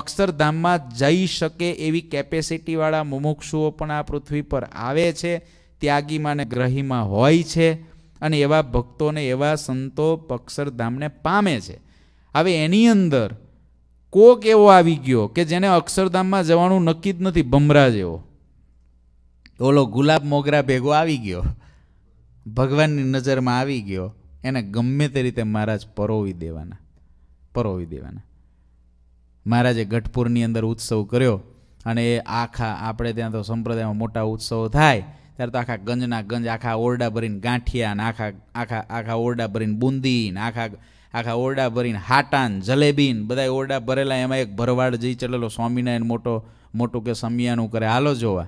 અક્ષરધામમાં જઈ શકે એવી કેપેસિટીવાળા મુમુક્ષુઓ પણ આ પૃથ્વી પર આવે છે ત્યાગીમાં ને ગ્રહીમાં હોય છે અને એવા ભક્તોને એવા સંતો અક્ષરધામને પામે છે હવે એની અંદર કોક એવો આવી ગયો કે જેને અક્ષરધામમાં જવાનું નક્કી જ નથી ભમરા જેવો ઓલો ગુલાબ મોગરા ભેગો આવી ગયો ભગવાનની નજરમાં આવી ગયો એને ગમે તે રીતે મહારાજ પરોવી દેવાના પરોવી દેવાના મહારાજે ગઢપુરની અંદર ઉત્સવ કર્યો અને એ આખા આપણે ત્યાં તો સંપ્રદાયમાં મોટા ઉત્સવો થાય ત્યારે તો આખા ગંજના ગંજ આખા ઓરડા ભરીને ગાંઠિયા ને આખા આખા આખા ઓરડા ભરીને બુંદી ને આખા આખા ઓરડા ભરીને હાટાન જલેબીન બધા ઓરડા ભરેલા એમાં એક ભરવાડ જઈ ચડેલો સ્વામિનારાયણ મોટો મોટું કે સમિયાનું કરે હાલો જોવા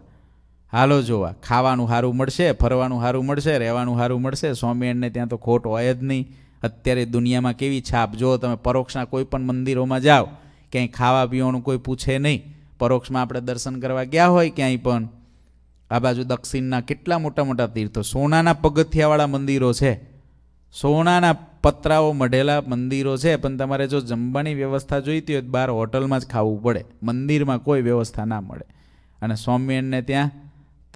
હાલો જોવા ખાવાનું સારું મળશે ફરવાનું સારું મળશે રહેવાનું સારું મળશે સ્વામિનારાયણને ત્યાં તો ખોટ હોય જ નહીં અત્યારે દુનિયામાં કેવી છાપ જો તમે પરોક્ષના કોઈ પણ મંદિરોમાં જાઓ ક્યાંય ખાવા પીવાનું કોઈ પૂછે નહીં પરોક્ષમાં આપણે દર્શન કરવા ગયા હોય ક્યાંય પણ આ બાજુ દક્ષિણના કેટલા મોટા મોટા તીર્થો સોનાના પગથિયાવાળા મંદિરો છે સોનાના પતરાઓ મઢેલા મંદિરો છે પણ તમારે જો જમવાની વ્યવસ્થા જોઈતી હોય તો બહાર હોટલમાં જ ખાવું પડે મંદિરમાં કોઈ વ્યવસ્થા ના મળે અને સ્વામિયણને ત્યાં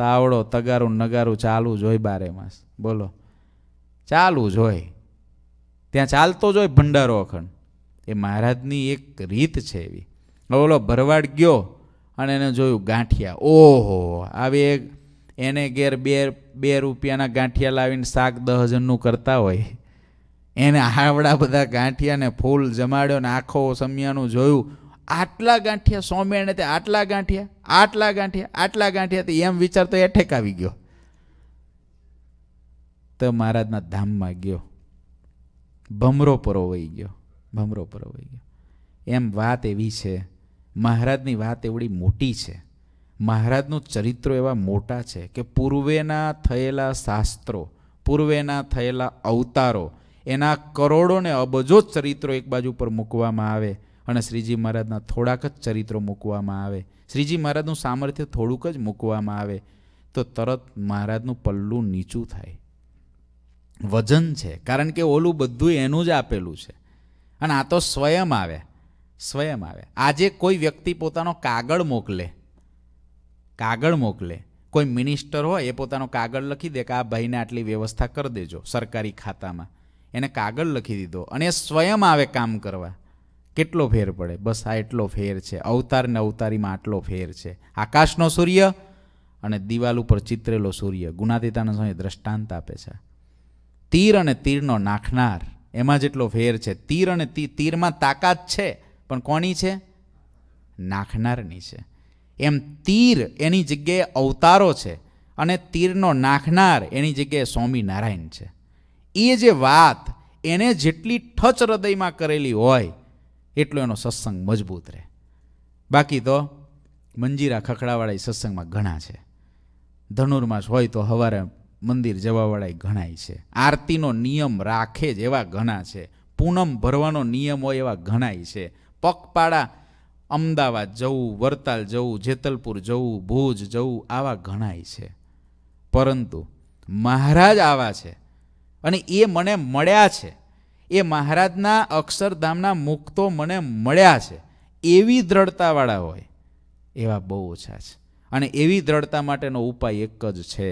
તાવડો તગારું નગારું ચાલવું જોઈએ હોય બારે માસ બોલો ચાલવું જ ત્યાં ચાલતો જ હોય ભંડારો અખંડ એ મહારાજની એક રીત છે એવી ઓલો ભરવાડ ગયો અને એને જોયું ગાંઠિયા ઓહો આવી એક એને ઘેર બે બે રૂપિયાના ગાંઠિયા લાવીને શાક દહજનનું કરતા હોય એને આવડા બધા ગાંઠિયાને ફૂલ જમાડ્યો ને આખો સમિયાનું જોયું આટલા ગાંઠિયા સોમેણે તે આટલા ગાંઠિયા આટલા ગાંઠિયા આટલા ગાંઠિયા તે એમ વિચાર તો એઠેક આવી ગયો તો મહારાજના ધામમાં ગયો ભમરો પરોવાઈ ગયો ભમરો પરોવાઈ ગયો એમ વાત એવી છે મહારાજની વાત એવડી મોટી છે મહારાજનું ચરિત્ર એવા મોટા છે કે પૂર્વેના થયેલા શાસ્ત્રો પૂર્વેના થયેલા અવતારો એના કરોડો ને અબજો ચરિત્રો એક બાજુ પર મૂકવામાં આવે અને શ્રીજી મહારાજના થોડાક જ ચરિત્રો મૂકવામાં આવે શ્રીજી મહારાજનું સામર્થ્ય થોડુંક જ મૂકવામાં આવે તો તરત મહારાજનું પલ્લું નીચું થાય વજન છે કારણ કે ઓલું બધું એનું જ આપેલું છે અને આ તો સ્વયં આવ્યા સ્વયં આવે આજે કોઈ વ્યક્તિ પોતાનો કાગળ મોકલે કાગળ મોકલે કોઈ મિનિસ્ટર હોય એ પોતાનો કાગળ લખી દે કે આ ભાઈને આટલી વ્યવસ્થા કરી દેજો સરકારી ખાતામાં એને કાગળ લખી દીધો અને સ્વયં આવે કામ કરવા કેટલો ફેર પડે બસ આ એટલો ફેર છે અવતાર ને અવતારીમાં આટલો ફેર છે આકાશનો સૂર્ય અને દિવાલ ઉપર ચિત્રેલો સૂર્ય ગુણાતીતાના સમય દ્રષ્ટાંત આપે છે તીર અને તીરનો નાખનાર એમાં જેટલો ફેર છે તીર અને તીરમાં તાકાત છે પણ કોની છે નાખનારની છે એમ તીર એની જગ્યાએ અવતારો છે અને તીરનો નાખનાર એની જગ્યાએ સ્વામિનારાયણ છે એ જે વાત એને જેટલી ઠચ હૃદયમાં કરેલી હોય એટલો એનો સત્સંગ મજબૂત રહે બાકી તો મંજીરા ખખડાવાળા સત્સંગમાં ઘણા છે ધનુર્માસ હોય તો હવારે મંદિર જવાવાળા ઘણાય છે આરતીનો નિયમ રાખે જ એવા ઘણા છે પૂનમ ભરવાનો નિયમ હોય એવા ઘણાય છે પગપાળા અમદાવાદ જવું વરતાલ જવું જેતલપુર જવું ભુજ જવું આવા ઘણાય છે પરંતુ મહારાજ આવા છે અને એ મને મળ્યા છે એ મહારાજના અક્ષરધામના મુક્તો મને મળ્યા છે એવી દ્રઢતાવાળા હોય એવા બહુ ઓછા છે અને એવી દ્રઢતા માટેનો ઉપાય એક જ છે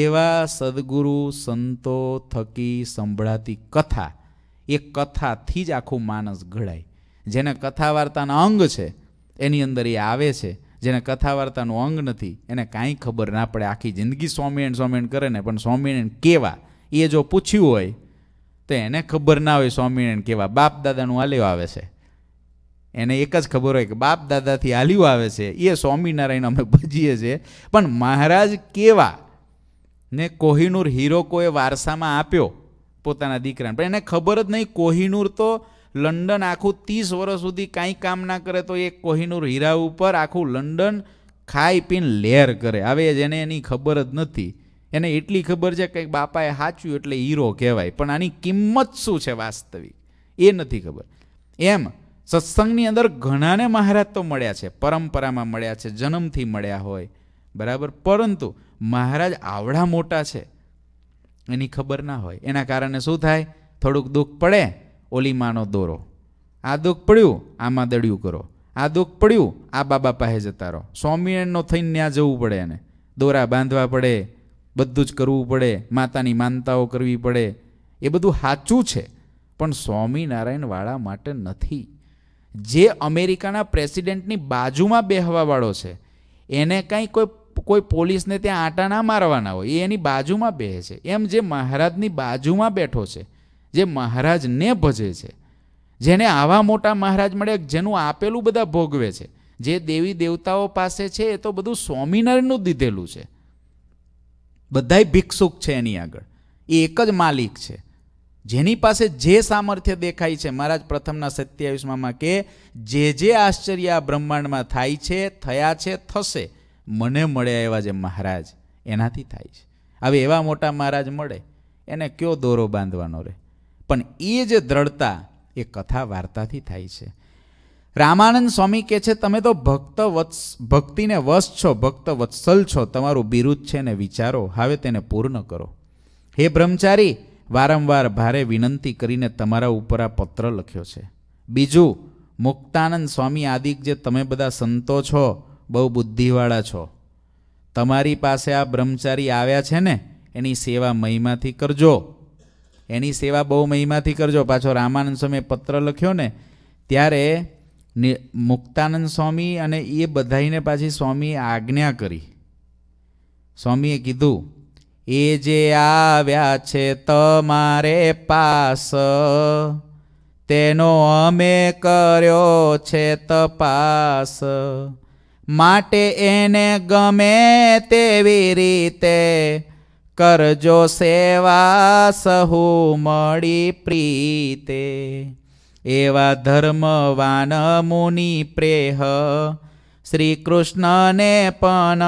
એવા સદગુરુ સંતો થકી સંભળાતી કથા એ કથાથી જ આખું માનસ ઘડાય જેને કથા વાર્તાના અંગ છે એની અંદર એ આવે છે જેને કથા વાર્તાનું અંગ નથી એને કાંઈ ખબર ના પડે આખી જિંદગી સ્વામિનારાયણ સ્વામિનારાયણ કરે ને પણ સ્વામિનારાયણ કેવા એ જો પૂછ્યું હોય તો એને ખબર ના હોય સ્વામિનારાયણ કેવા બાપ દાદાનું આલ્યું આવે છે એને એક જ ખબર હોય કે બાપ દાદાથી આલ્યું આવે છે એ સ્વામિનારાયણ અમે ભજીએ છીએ પણ મહારાજ કેવા ને કોહિનૂર હીરો કોએ વારસામાં આપ્યો પોતાના દીકરાને પણ એને ખબર જ નહીં કોહિનૂર તો લંડન આખું ત્રીસ વર્ષ સુધી કાંઈ કામ ના કરે તો એ કોહિનૂર હીરા ઉપર આખું લંડન ખાઈ પીને લેર કરે હવે જેને એની ખબર જ નથી એને એટલી ખબર છે કંઈક બાપાએ સાચ્યું એટલે હીરો કહેવાય પણ આની કિંમત શું છે વાસ્તવિક એ નથી ખબર એમ સત્સંગની અંદર ઘણાને મહારાજ તો મળ્યા છે પરંપરામાં મળ્યા છે જન્મથી મળ્યા હોય બરાબર પરંતુ મહારાજ આવડા મોટા છે એની ખબર ના હોય એના કારણે શું થાય થોડુંક દુઃખ પડે ઓલીમાનો દોરો આ દુઃખ પડ્યું આમાં દળ્યું કરો આ દુઃખ પડ્યું આ બાબા પાસે જતા રહો સ્વામિનારાયણનો થઈને ત્યાં જવું પડે એને દોરા બાંધવા પડે બધું જ કરવું પડે માતાની માનતાઓ કરવી પડે એ બધું સાચું છે પણ સ્વામિનારાયણવાળા માટે નથી જે અમેરિકાના પ્રેસિડેન્ટની બાજુમાં બેહવાવાળો છે એને કાંઈ કોઈ કોઈ પોલીસને ત્યાં આંટા ના મારવાના હોય એ એની બાજુમાં બેહે છે એમ જે મહારાજની બાજુમાં બેઠો છે જે મહારાજને ભજે છે જેને આવા મોટા મહારાજ મળે જેનું આપેલું બધા ભોગવે છે જે દેવી દેવતાઓ પાસે છે એ તો બધું સ્વામિનારાયણનું દીધેલું છે બધાય ભિક્ષુક છે એની આગળ એ એક જ માલિક છે જેની પાસે જે સામર્થ્ય દેખાય છે મહારાજ પ્રથમના સત્યાવીસમાં કે જે જે આશ્ચર્ય આ બ્રહ્માંડમાં થાય છે થયા છે થશે મને મળ્યા એવા જે મહારાજ એનાથી થાય છે હવે એવા મોટા મહારાજ મળે એને કયો દોરો બાંધવાનો રહે પણ એ જે દ્રઢતા એ કથા વાર્તાથી થાય છે રામાનંદ સ્વામી કહે છે તમે તો ભક્ત વત્સ ભક્તિને વશ છો ભક્ત વત્સલ છો તમારું બિરુદ છે ને વિચારો હવે તેને પૂર્ણ કરો હે બ્રહ્મચારી વારંવાર ભારે વિનંતી કરીને તમારા ઉપર આ પત્ર લખ્યો છે બીજું મુક્તાનંદ સ્વામી આદિક જે તમે બધા સંતો છો બહુ બુદ્ધિવાળા છો તમારી પાસે આ બ્રહ્મચારી આવ્યા છે ને એની સેવા મહિમાથી કરજો એની સેવા બહુ મહિમાથી કરજો પાછો રામાનંદ સ્વામીએ પત્ર લખ્યો ને ત્યારે મુક્તાનંદ સ્વામી અને એ બધાઈને પાછી સ્વામીએ આજ્ઞા કરી સ્વામીએ કીધું એ જે આવ્યા છે તમારે પાસ તેનો અમે કર્યો છે તપાસ માટે એને ગમે તેવી રીતે કરજો સેવા સહુ મળી પ્રીતે એવા ધર્મવાન મુનિ પ્રેહ શ્રી કૃષ્ણને પણ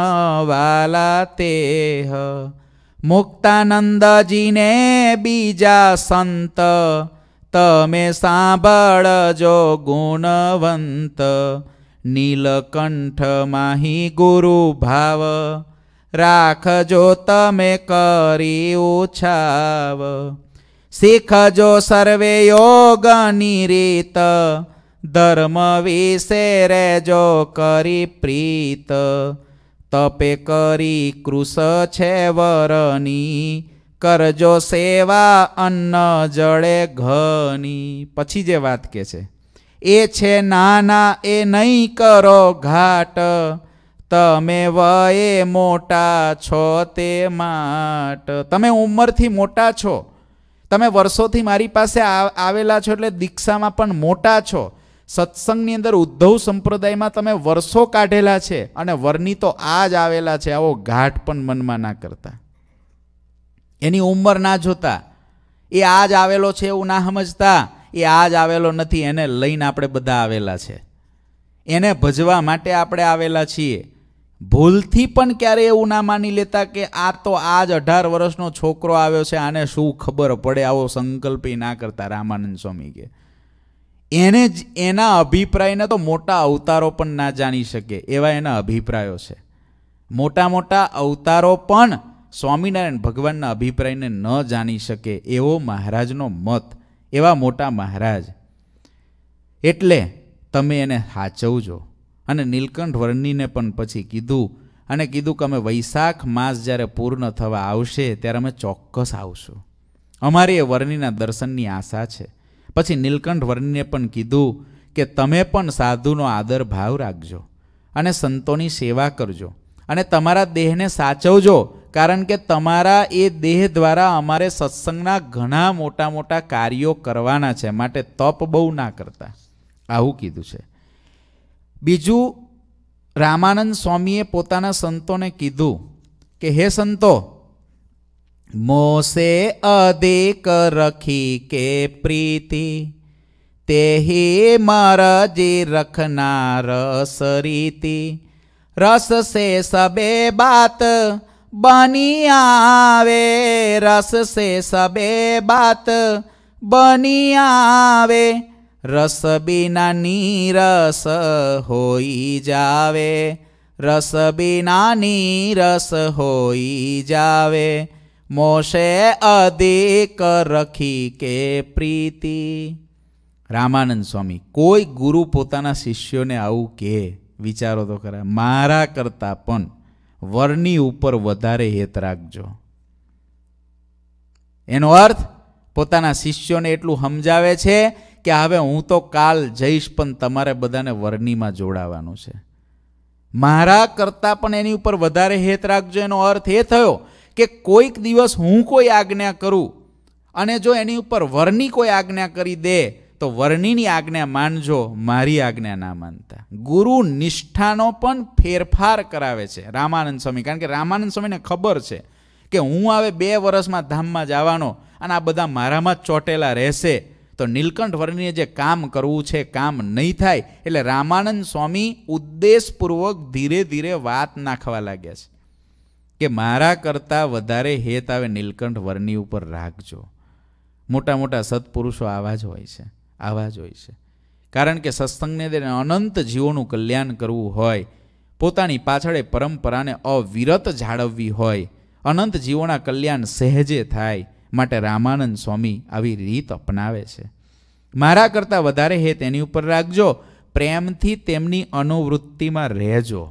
વાલા તેહ મુક્તાનંદજીને બીજા સંત તમે સાંભળજો ગુણવંત નીલકંઠ માહી ગુરુ ભાવ રાખજો તમે કરી ઉછાવ શીખજો સર્વે યોગની રીત ધર્મ વિશે રેજો કરી પ્રીત તપે કરી કૃષ છે વરની કરજો સેવા અન્ન જળે ઘની પછી જે વાત કે છે એ છે નાના એ નહીં કરો ઘાટ તમે વયે મોટા છો તે માટ તમે ઉંમરથી મોટા છો તમે વર્ષોથી મારી પાસે આવેલા છો એટલે દીક્ષામાં પણ મોટા છો સત્સંગની અંદર ઉદ્ધવ સંપ્રદાયમાં તમે વર્ષો કાઢેલા છે અને વરની તો આ જ આવેલા છે આવો ઘાટ પણ મનમાં ના કરતા એની ઉંમર ના જોતા એ આ જ આવેલો છે એવું ના સમજતા એ આ જ આવેલો નથી એને લઈને આપણે બધા આવેલા છે એને ભજવા માટે આપણે આવેલા છીએ ભૂલથી પણ ક્યારેય એવું ના માની લેતા કે આ તો આજ અઢાર વર્ષનો છોકરો આવ્યો છે આને શું ખબર પડે આવો સંકલ્પ ના કરતા રામાનંદ સ્વામી કે એને જ એના અભિપ્રાયને તો મોટા અવતારો પણ ના જાણી શકે એવા એના અભિપ્રાયો છે મોટા મોટા અવતારો પણ સ્વામિનારાયણ ભગવાનના અભિપ્રાયને ન જાણી શકે એવો મહારાજનો મત એવા મોટા મહારાજ એટલે તમે એને સાચવજો અને નીલકંઠ વર્ણિને પણ પછી કીધું અને કીધું કે અમે વૈશાખ માસ જ્યારે પૂર્ણ થવા આવશે ત્યારે અમે ચોક્કસ આવશું અમારી એ વર્ણિના દર્શનની આશા છે પછી નીલકંઠ વર્ણિને પણ કીધું કે તમે પણ સાધુનો આદર ભાવ રાખજો અને સંતોની સેવા કરજો અને તમારા દેહને સાચવજો કારણ કે તમારા એ દેહ દ્વારા અમારે સત્સંગના ઘણા મોટા મોટા કાર્યો કરવાના છે માટે તપ બહુ ના કરતા આવું કીધું છે બીજું રામાનંદ સ્વામીએ પોતાના સંતોને કીધું કે હે સંતો મોસે અધિક રખી કે પ્રીતિ તેહી મરજી રખનાર સરીતિ રસ સે સબે બાત બની આવે રસ સે સબે બાત બની આવે રસ બિના નીરસ હોઈ જાવે રસ બિના નીરસ હોઈ જાવે મોશે અધિક રખી કે પ્રીતિ રામાનંદ સ્વામી કોઈ ગુરુ પોતાના શિષ્યોને આવું કે વિચારો તો ખરા મારા કરતાં પણ વરની ઉપર વધારે હેત રાખજો એનો અર્થ પોતાના શિષ્યોને એટલું સમજાવે છે કે હવે હું તો કાલ જઈશ પણ તમારે બધાને વરણીમાં જોડાવાનું છે મારા કરતાં પણ એની ઉપર વધારે હેત રાખજો એનો અર્થ એ થયો કે કોઈક દિવસ હું કોઈ આજ્ઞા કરું અને જો એની ઉપર વરની કોઈ આજ્ઞા કરી દે તો વર્ણિની આજ્ઞા માનજો મારી આજ્ઞા ના માનતા ગુરુ નિષ્ઠાનો પણ ફેરફાર કરાવે છે રામાનંદ સ્વામી કારણ કે રામાનંદ સ્વામીને ખબર છે કે હું હવે બે વર્ષમાં ધામમાં જવાનો અને આ બધા મારામાં જ ચોટેલા રહેશે તો નીલકંઠ વર્ણીએ જે કામ કરવું છે કામ નહીં થાય એટલે રામાનંદ સ્વામી ઉદ્દેશપૂર્વક ધીરે ધીરે વાત નાખવા લાગ્યા છે કે મારા કરતાં વધારે હેત આવે નીલકંઠ વર્ણી ઉપર રાખજો મોટા મોટા સત્પુરુષો આવા જ હોય છે આવા જ હોય છે કારણ કે સત્સંગને તેને અનંત જીવોનું કલ્યાણ કરવું હોય પોતાની પાછળ પરંપરાને અવિરત જાળવવી હોય અનંત જીવોના કલ્યાણ સહેજે થાય માટે રામાનંદ સ્વામી આવી રીત અપનાવે છે મારા કરતાં વધારે હે તેની ઉપર રાખજો પ્રેમથી તેમની અનુવૃત્તિમાં રહેજો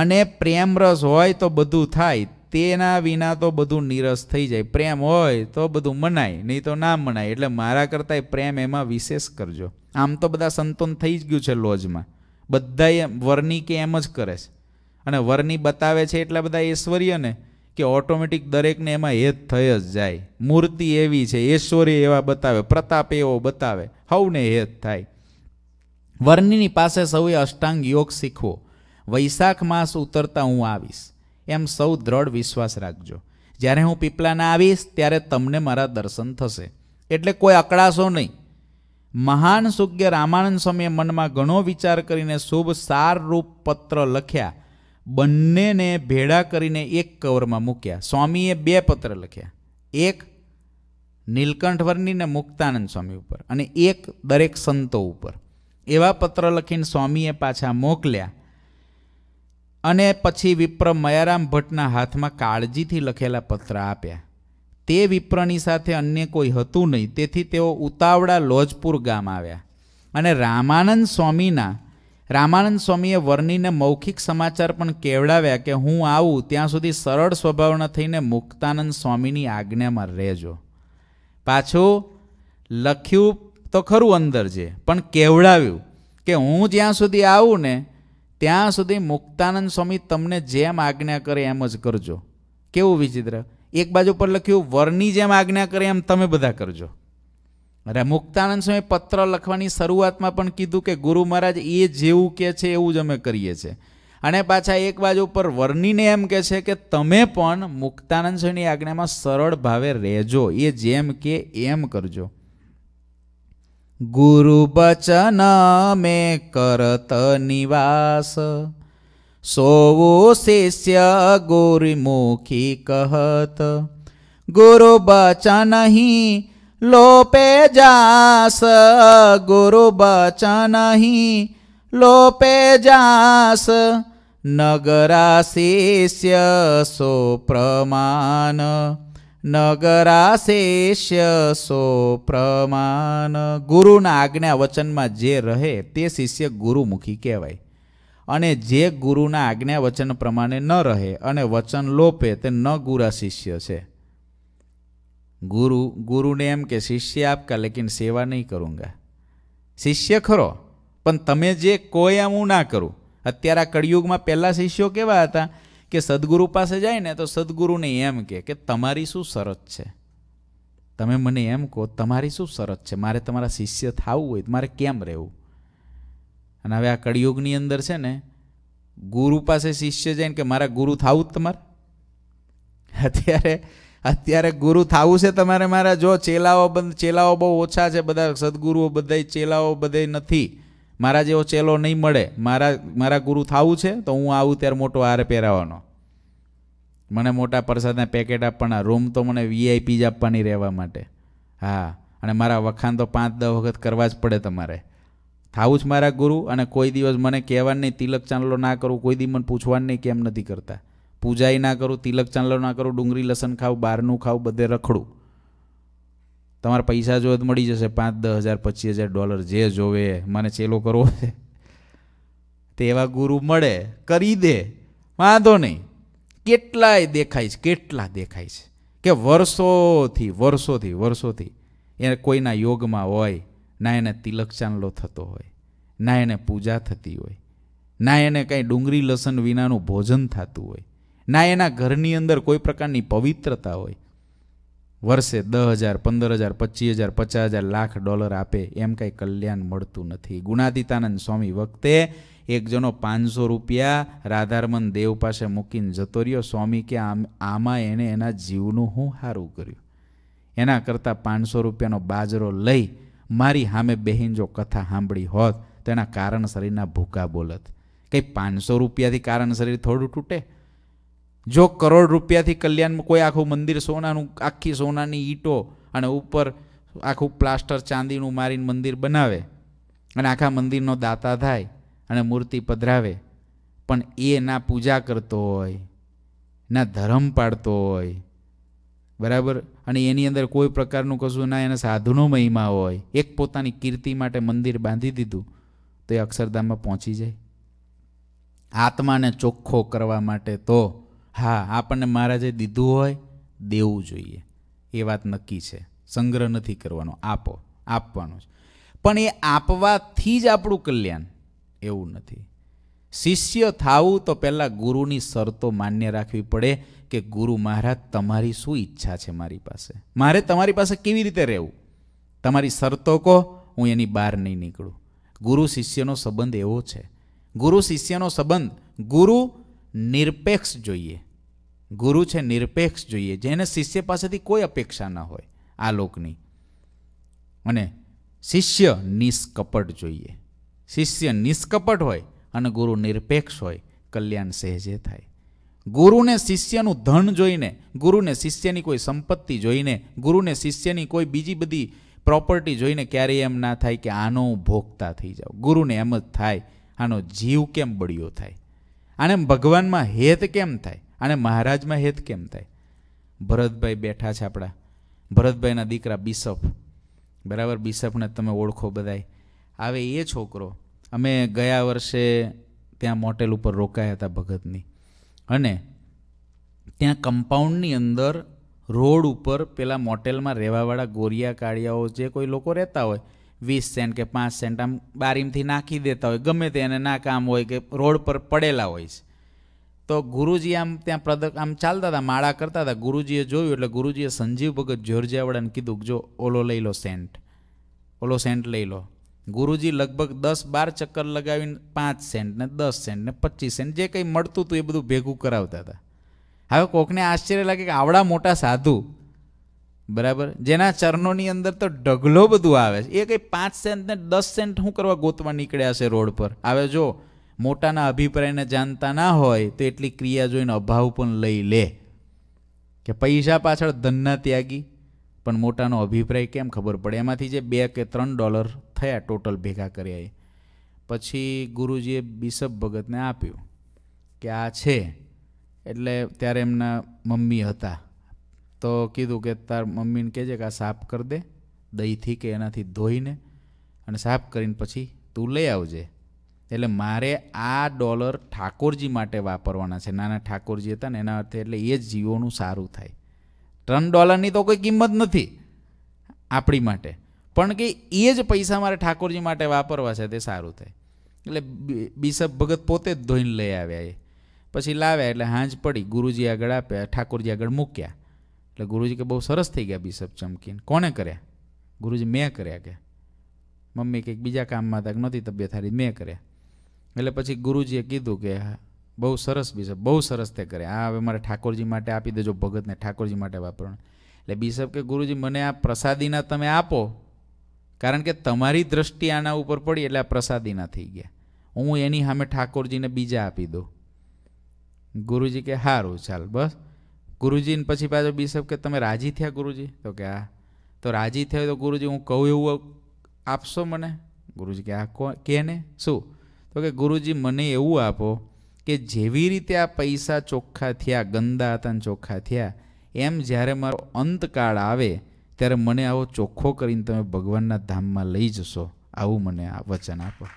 અને પ્રેમરસ હોય તો બધું થાય તેના વિના તો બધું નિરસ થઈ જાય પ્રેમ હોય તો બધું મનાય નહીં તો ના મનાય એટલે મારા કરતાંય પ્રેમ એમાં વિશેષ કરજો આમ તો બધા સંતોન થઈ જ ગયું છે લોજમાં બધાએ વરની કે એમ જ કરે છે અને વરની બતાવે છે એટલા બધા ઐશ્વર્યને ને કે ઓટોમેટિક દરેકને એમાં હેત થઈ જ જાય મૂર્તિ એવી છે ઐશ્વર્ય એવા બતાવે પ્રતાપ એવો બતાવે હવને હેત થાય વર્ણિની પાસે સૌએ અષ્ટાંગ યોગ શીખવો વૈશાખ માસ ઉતરતા હું આવીશ એમ સૌ દ્રઢ વિશ્વાસ રાખજો જ્યારે હું પીપલાના આવીશ ત્યારે તમને મારા દર્શન થશે એટલે કોઈ અકળાશો નહીં મહાન સુજ્ઞ રામાનંદ સ્વામીએ મનમાં ઘણો વિચાર કરીને શુભ સારરૂપ પત્ર લખ્યા બંનેને ભેળા કરીને એક કવરમાં મૂક્યા સ્વામીએ બે પત્ર લખ્યા એક નીલકંઠવર્ણી ને મુક્તાનંદ સ્વામી ઉપર અને એક દરેક સંતો ઉપર એવા પત્ર લખીને સ્વામીએ પાછા મોકલ્યા અને પછી વિપ્ર મયારામ ભટ્ટના હાથમાં કાળજીથી લખેલા પત્ર આપ્યા તે વિપ્રની સાથે અન્ય કોઈ હતું નહીં તેથી તેઓ ઉતાવળા લોજપુર ગામ આવ્યા અને રામાનંદ સ્વામીના રામાનંદ સ્વામીએ વર્ણીને મૌખિક સમાચાર પણ કેવડાવ્યા કે હું આવું ત્યાં સુધી સરળ સ્વભાવના થઈને મુક્તાનંદ સ્વામીની આજ્ઞામાં રહેજો પાછું લખ્યું તો ખરું અંદર જે પણ કેવડાવ્યું કે હું જ્યાં સુધી આવું ને ત્યાં સુધી મુક્તાનંદ સ્વામી તમને જેમ આજ્ઞા કરે એમ જ કરજો કેવું વિચિત્ર એક બાજુ પર લખ્યું વરની જેમ આજ્ઞા કરે એમ તમે બધા કરજો અરે મુક્તાનંદ સ્વામી પત્ર લખવાની શરૂઆતમાં પણ કીધું કે ગુરુ મહારાજ એ જેવું કે છે એવું જ અમે કરીએ છીએ અને પાછા એક બાજુ પર વર્ણીને એમ કે છે કે તમે પણ મુક્તાનંદ સ્વામીની આજ્ઞામાં સરળ ભાવે રહેજો એ જેમ કે એમ કરજો ગુરુ બચન મે કરત નિવાસ સોવો શિષ્ય ગુરુમુખી કહત ગુરુ બચન હી લોપે જાસ ગુરુ બચનહી લોપે જાસ નગરા શિષ્ય સો પ્રમાણ નગરા શિષ્ય સો પ્રમાણ ગુરુના આજ્ઞા વચનમાં જે રહે તે શિષ્ય ગુરુમુખી કહેવાય અને જે ગુરુના આજ્ઞા વચન પ્રમાણે ન રહે અને વચન લોપે તે ન ગુરા શિષ્ય છે ગુરુ ગુરુને એમ કે શિષ્ય આપકા લેકિન સેવા નહીં કરુંગા શિષ્ય ખરો પણ તમે જે કોઈ એમ હું ના કરું અત્યારે આ કળિયુગમાં પહેલાં શિષ્યો કેવા હતા કે સદગુરુ પાસે જાય ને તો સદગુરુને એમ કે તમારી શું શરત છે તમે મને એમ કહો તમારી શું શરત છે મારે તમારા શિષ્ય થવું હોય મારે કેમ રહેવું અને હવે આ કળિયુગની અંદર છે ને ગુરુ પાસે શિષ્ય ને કે મારા ગુરુ થવું જ તમારે અત્યારે અત્યારે ગુરુ થવું છે તમારે મારા જો ચેલાઓ બંધ ચેલાઓ બહુ ઓછા છે બધા સદગુરુઓ બધા ચેલાઓ બધે નથી મારા જેવો ચેલો નહીં મળે મારા મારા ગુરુ થવું છે તો હું આવું ત્યારે મોટો હાર પહેરાવાનો મને મોટા પ્રસાદના પેકેટ આપવાના રૂમ તો મને વીઆઈપી જ આપવાની રહેવા માટે હા અને મારા વખાણ તો પાંચ દસ વખત કરવા જ પડે તમારે થાવું જ મારા ગુરુ અને કોઈ દિવસ મને કહેવા નહીં તિલક ચાંદલો ના કરવું કોઈ દી મને પૂછવાનું નહીં કેમ નથી કરતા પૂજાય ના કરું તિલક ચાંદલો ના કરું ડુંગળી લસણ ખાવ બહારનું ખાવ બધે રખડું તમારા પૈસા જો મળી જશે પાંચ દસ હજાર પચીસ હજાર ડોલર જે જોવે મને ચેલો કરવો છે તેવા ગુરુ મળે કરી દે વાંધો નહીં કેટલાય દેખાય છે કેટલા દેખાય છે કે વર્ષોથી વર્ષોથી વર્ષોથી એને કોઈના યોગમાં હોય ના એને તિલક ચાંદલો થતો હોય ના એને પૂજા થતી હોય ના એને કાંઈ ડુંગળી લસણ વિનાનું ભોજન થતું હોય ના એના ઘરની અંદર કોઈ પ્રકારની પવિત્રતા હોય વર્ષે દસ હજાર પંદર હજાર પચીસ હજાર પચાસ હજાર લાખ ડોલર આપે એમ કાંઈ કલ્યાણ મળતું નથી ગુણાદિતાનંદ સ્વામી વખતે એક જણો પાંચસો રૂપિયા રાધારમન દેવ પાસે મૂકીને જતો રહ્યો સ્વામી કે આમ આમાં એણે એના જીવનું હું સારું કર્યું એના કરતાં પાંચસો રૂપિયાનો બાજરો લઈ મારી સામે બહેન જો કથા સાંભળી હોત તો એના કારણ શરીરના ભૂકા બોલત કંઈ પાંચસો રૂપિયાથી કારણ શરીર થોડું તૂટે જો કરોડ રૂપિયાથી કલ્યાણમાં કોઈ આખું મંદિર સોનાનું આખી સોનાની ઈંટો અને ઉપર આખું પ્લાસ્ટર ચાંદીનું મારીને મંદિર બનાવે અને આખા મંદિરનો દાતા થાય અને મૂર્તિ પધરાવે પણ એ ના પૂજા કરતો હોય ના ધર્મ પાડતો હોય બરાબર અને એની અંદર કોઈ પ્રકારનું કશું ના એને સાધુનો મહિમા હોય એક પોતાની કીર્તિ માટે મંદિર બાંધી દીધું તો એ અક્ષરધામમાં પહોંચી જાય આત્માને ચોખ્ખો કરવા માટે તો હા આપણને મહારાજે દીધું હોય દેવું જોઈએ એ વાત નક્કી છે સંગ્રહ નથી કરવાનો આપો આપવાનો છે પણ એ આપવાથી જ આપણું કલ્યાણ એવું નથી શિષ્ય થાવું તો પહેલાં ગુરુની શરતો માન્ય રાખવી પડે કે ગુરુ મહારાજ તમારી શું ઈચ્છા છે મારી પાસે મારે તમારી પાસે કેવી રીતે રહેવું તમારી શરતો કહો હું એની બહાર નહીં નીકળું ગુરુ શિષ્યનો સંબંધ એવો છે ગુરુ શિષ્યનો સંબંધ ગુરુ નિરપેક્ષ જોઈએ ગુરુ છે નિરપેક્ષ જોઈએ જેને શિષ્ય પાસેથી કોઈ અપેક્ષા ન હોય આ લોકની અને શિષ્ય નિષ્કપટ જોઈએ શિષ્ય નિષ્કપટ હોય અને ગુરુ નિરપેક્ષ હોય કલ્યાણ સહેજે થાય ગુરુને શિષ્યનું ધન જોઈને ગુરુને શિષ્યની કોઈ સંપત્તિ જોઈને ગુરુને શિષ્યની કોઈ બીજી બધી પ્રોપર્ટી જોઈને ક્યારેય એમ ના થાય કે આનો ભોગતા થઈ જાઉં ગુરુને એમ જ થાય આનો જીવ કેમ બળ્યો થાય આને ભગવાનમાં હેત કેમ થાય અને મહારાજમાં હેત કેમ થાય ભરતભાઈ બેઠા છે આપણા ભરતભાઈના દીકરા બિશપ બરાબર બિશપને તમે ઓળખો બધાય આવે એ છોકરો અમે ગયા વર્ષે ત્યાં મોટેલ ઉપર રોકાયા હતા ભગતની અને ત્યાં કમ્પાઉન્ડની અંદર રોડ ઉપર પેલા મોટેલમાં રહેવાવાળા ગોરિયા કાળિયાઓ જે કોઈ લોકો રહેતા હોય વીસ સેન્ટ કે પાંચ સેન્ટ આમ બારીમથી નાખી દેતા હોય ગમે તે એને ના કામ હોય કે રોડ પર પડેલા હોય છે તો ગુરુજી આમ ત્યાં પ્રદક આમ ચાલતા હતા માળા કરતા હતા ગુરુજીએ જોયું એટલે ગુરુજીએ સંજીવ ભગત જોરજિયાવાળાને કીધું જો ઓલો લઈ લો સેન્ટ ઓલો સેન્ટ લઈ લો ગુરુજી લગભગ દસ બાર ચક્કર લગાવીને પાંચ સેન્ટ ને દસ સેન્ટ ને પચીસ સેન્ટ જે કંઈ મળતું હતું એ બધું ભેગું કરાવતા હતા હવે કોકને આશ્ચર્ય લાગે કે આવડા મોટા સાધુ બરાબર જેના ચરણોની અંદર તો ઢગલો બધું આવે છે એ કંઈ પાંચ સેન્ટ ને દસ સેન્ટ શું કરવા ગોતવા નીકળ્યા છે રોડ પર હવે જો મોટાના અભિપ્રાયને જાણતા ના હોય તો એટલી ક્રિયા જોઈને અભાવ પણ લઈ લે કે પૈસા પાછળ ધનના ત્યાગી પણ મોટાનો અભિપ્રાય કેમ ખબર પડે એમાંથી જે બે કે ત્રણ ડોલર થયા ટોટલ ભેગા કર્યા એ પછી ગુરુજીએ બિશપ ભગતને આપ્યું કે આ છે એટલે ત્યારે એમના મમ્મી હતા તો કીધું કે તાર મમ્મીને કહેજે કે આ સાફ કરી દે દહીંથી કે એનાથી ધોઈને અને સાફ કરીને પછી તું લઈ આવજે એટલે મારે આ ડોલર ઠાકોરજી માટે વાપરવાના છે નાના ઠાકોરજી હતા ને એના અર્થે એટલે એ જ જીવોનું સારું થાય ત્રણ ડોલરની તો કોઈ કિંમત નથી આપણી માટે પણ કે એ જ પૈસા મારે ઠાકોરજી માટે વાપરવા છે તે સારું થાય એટલે બિશપ ભગત પોતે જ ધોઈને લઈ આવ્યા એ પછી લાવ્યા એટલે હાંજ પડી ગુરુજી આગળ આપ્યા ઠાકોરજી આગળ મૂક્યા એટલે ગુરુજી કે બહુ સરસ થઈ ગયા બિશપ ચમકીન કોણે કર્યા ગુરુજી મેં કર્યા કે મમ્મી કંઈક બીજા કામમાં હતા નહોતી તબિયત થારી મેં કર્યા એટલે પછી ગુરુજીએ કીધું કે બહુ સરસ બિશપ બહુ સરસ તે કરે આ હવે મારે ઠાકોરજી માટે આપી દેજો ભગતને ઠાકોરજી માટે વાપરવાનું એટલે બિશપ કે ગુરુજી મને આ પ્રસાદીના તમે આપો કારણ કે તમારી દ્રષ્ટિ આના ઉપર પડી એટલે આ પ્રસાદીના થઈ ગયા હું એની સામે ઠાકોરજીને બીજા આપી દઉં ગુરુજી કે સારું ચાલ બસ ગુરુજીને પછી પાછો બિશપ કે તમે રાજી થયા ગુરુજી તો કે આ તો રાજી થયો તો ગુરુજી હું કહું એવું આપશો મને ગુરુજી કે આ કે ને શું તો કે ગુરુજી મને એવું આપો કે જેવી રીતે આ પૈસા ચોખ્ખા થયા ગંદા હતા અને ચોખ્ખા થયા એમ જ્યારે મારો અંતકાળ આવે ત્યારે મને આવો ચોખ્ખો કરીને તમે ભગવાનના ધામમાં લઈ જશો આવું મને આ વચન આપો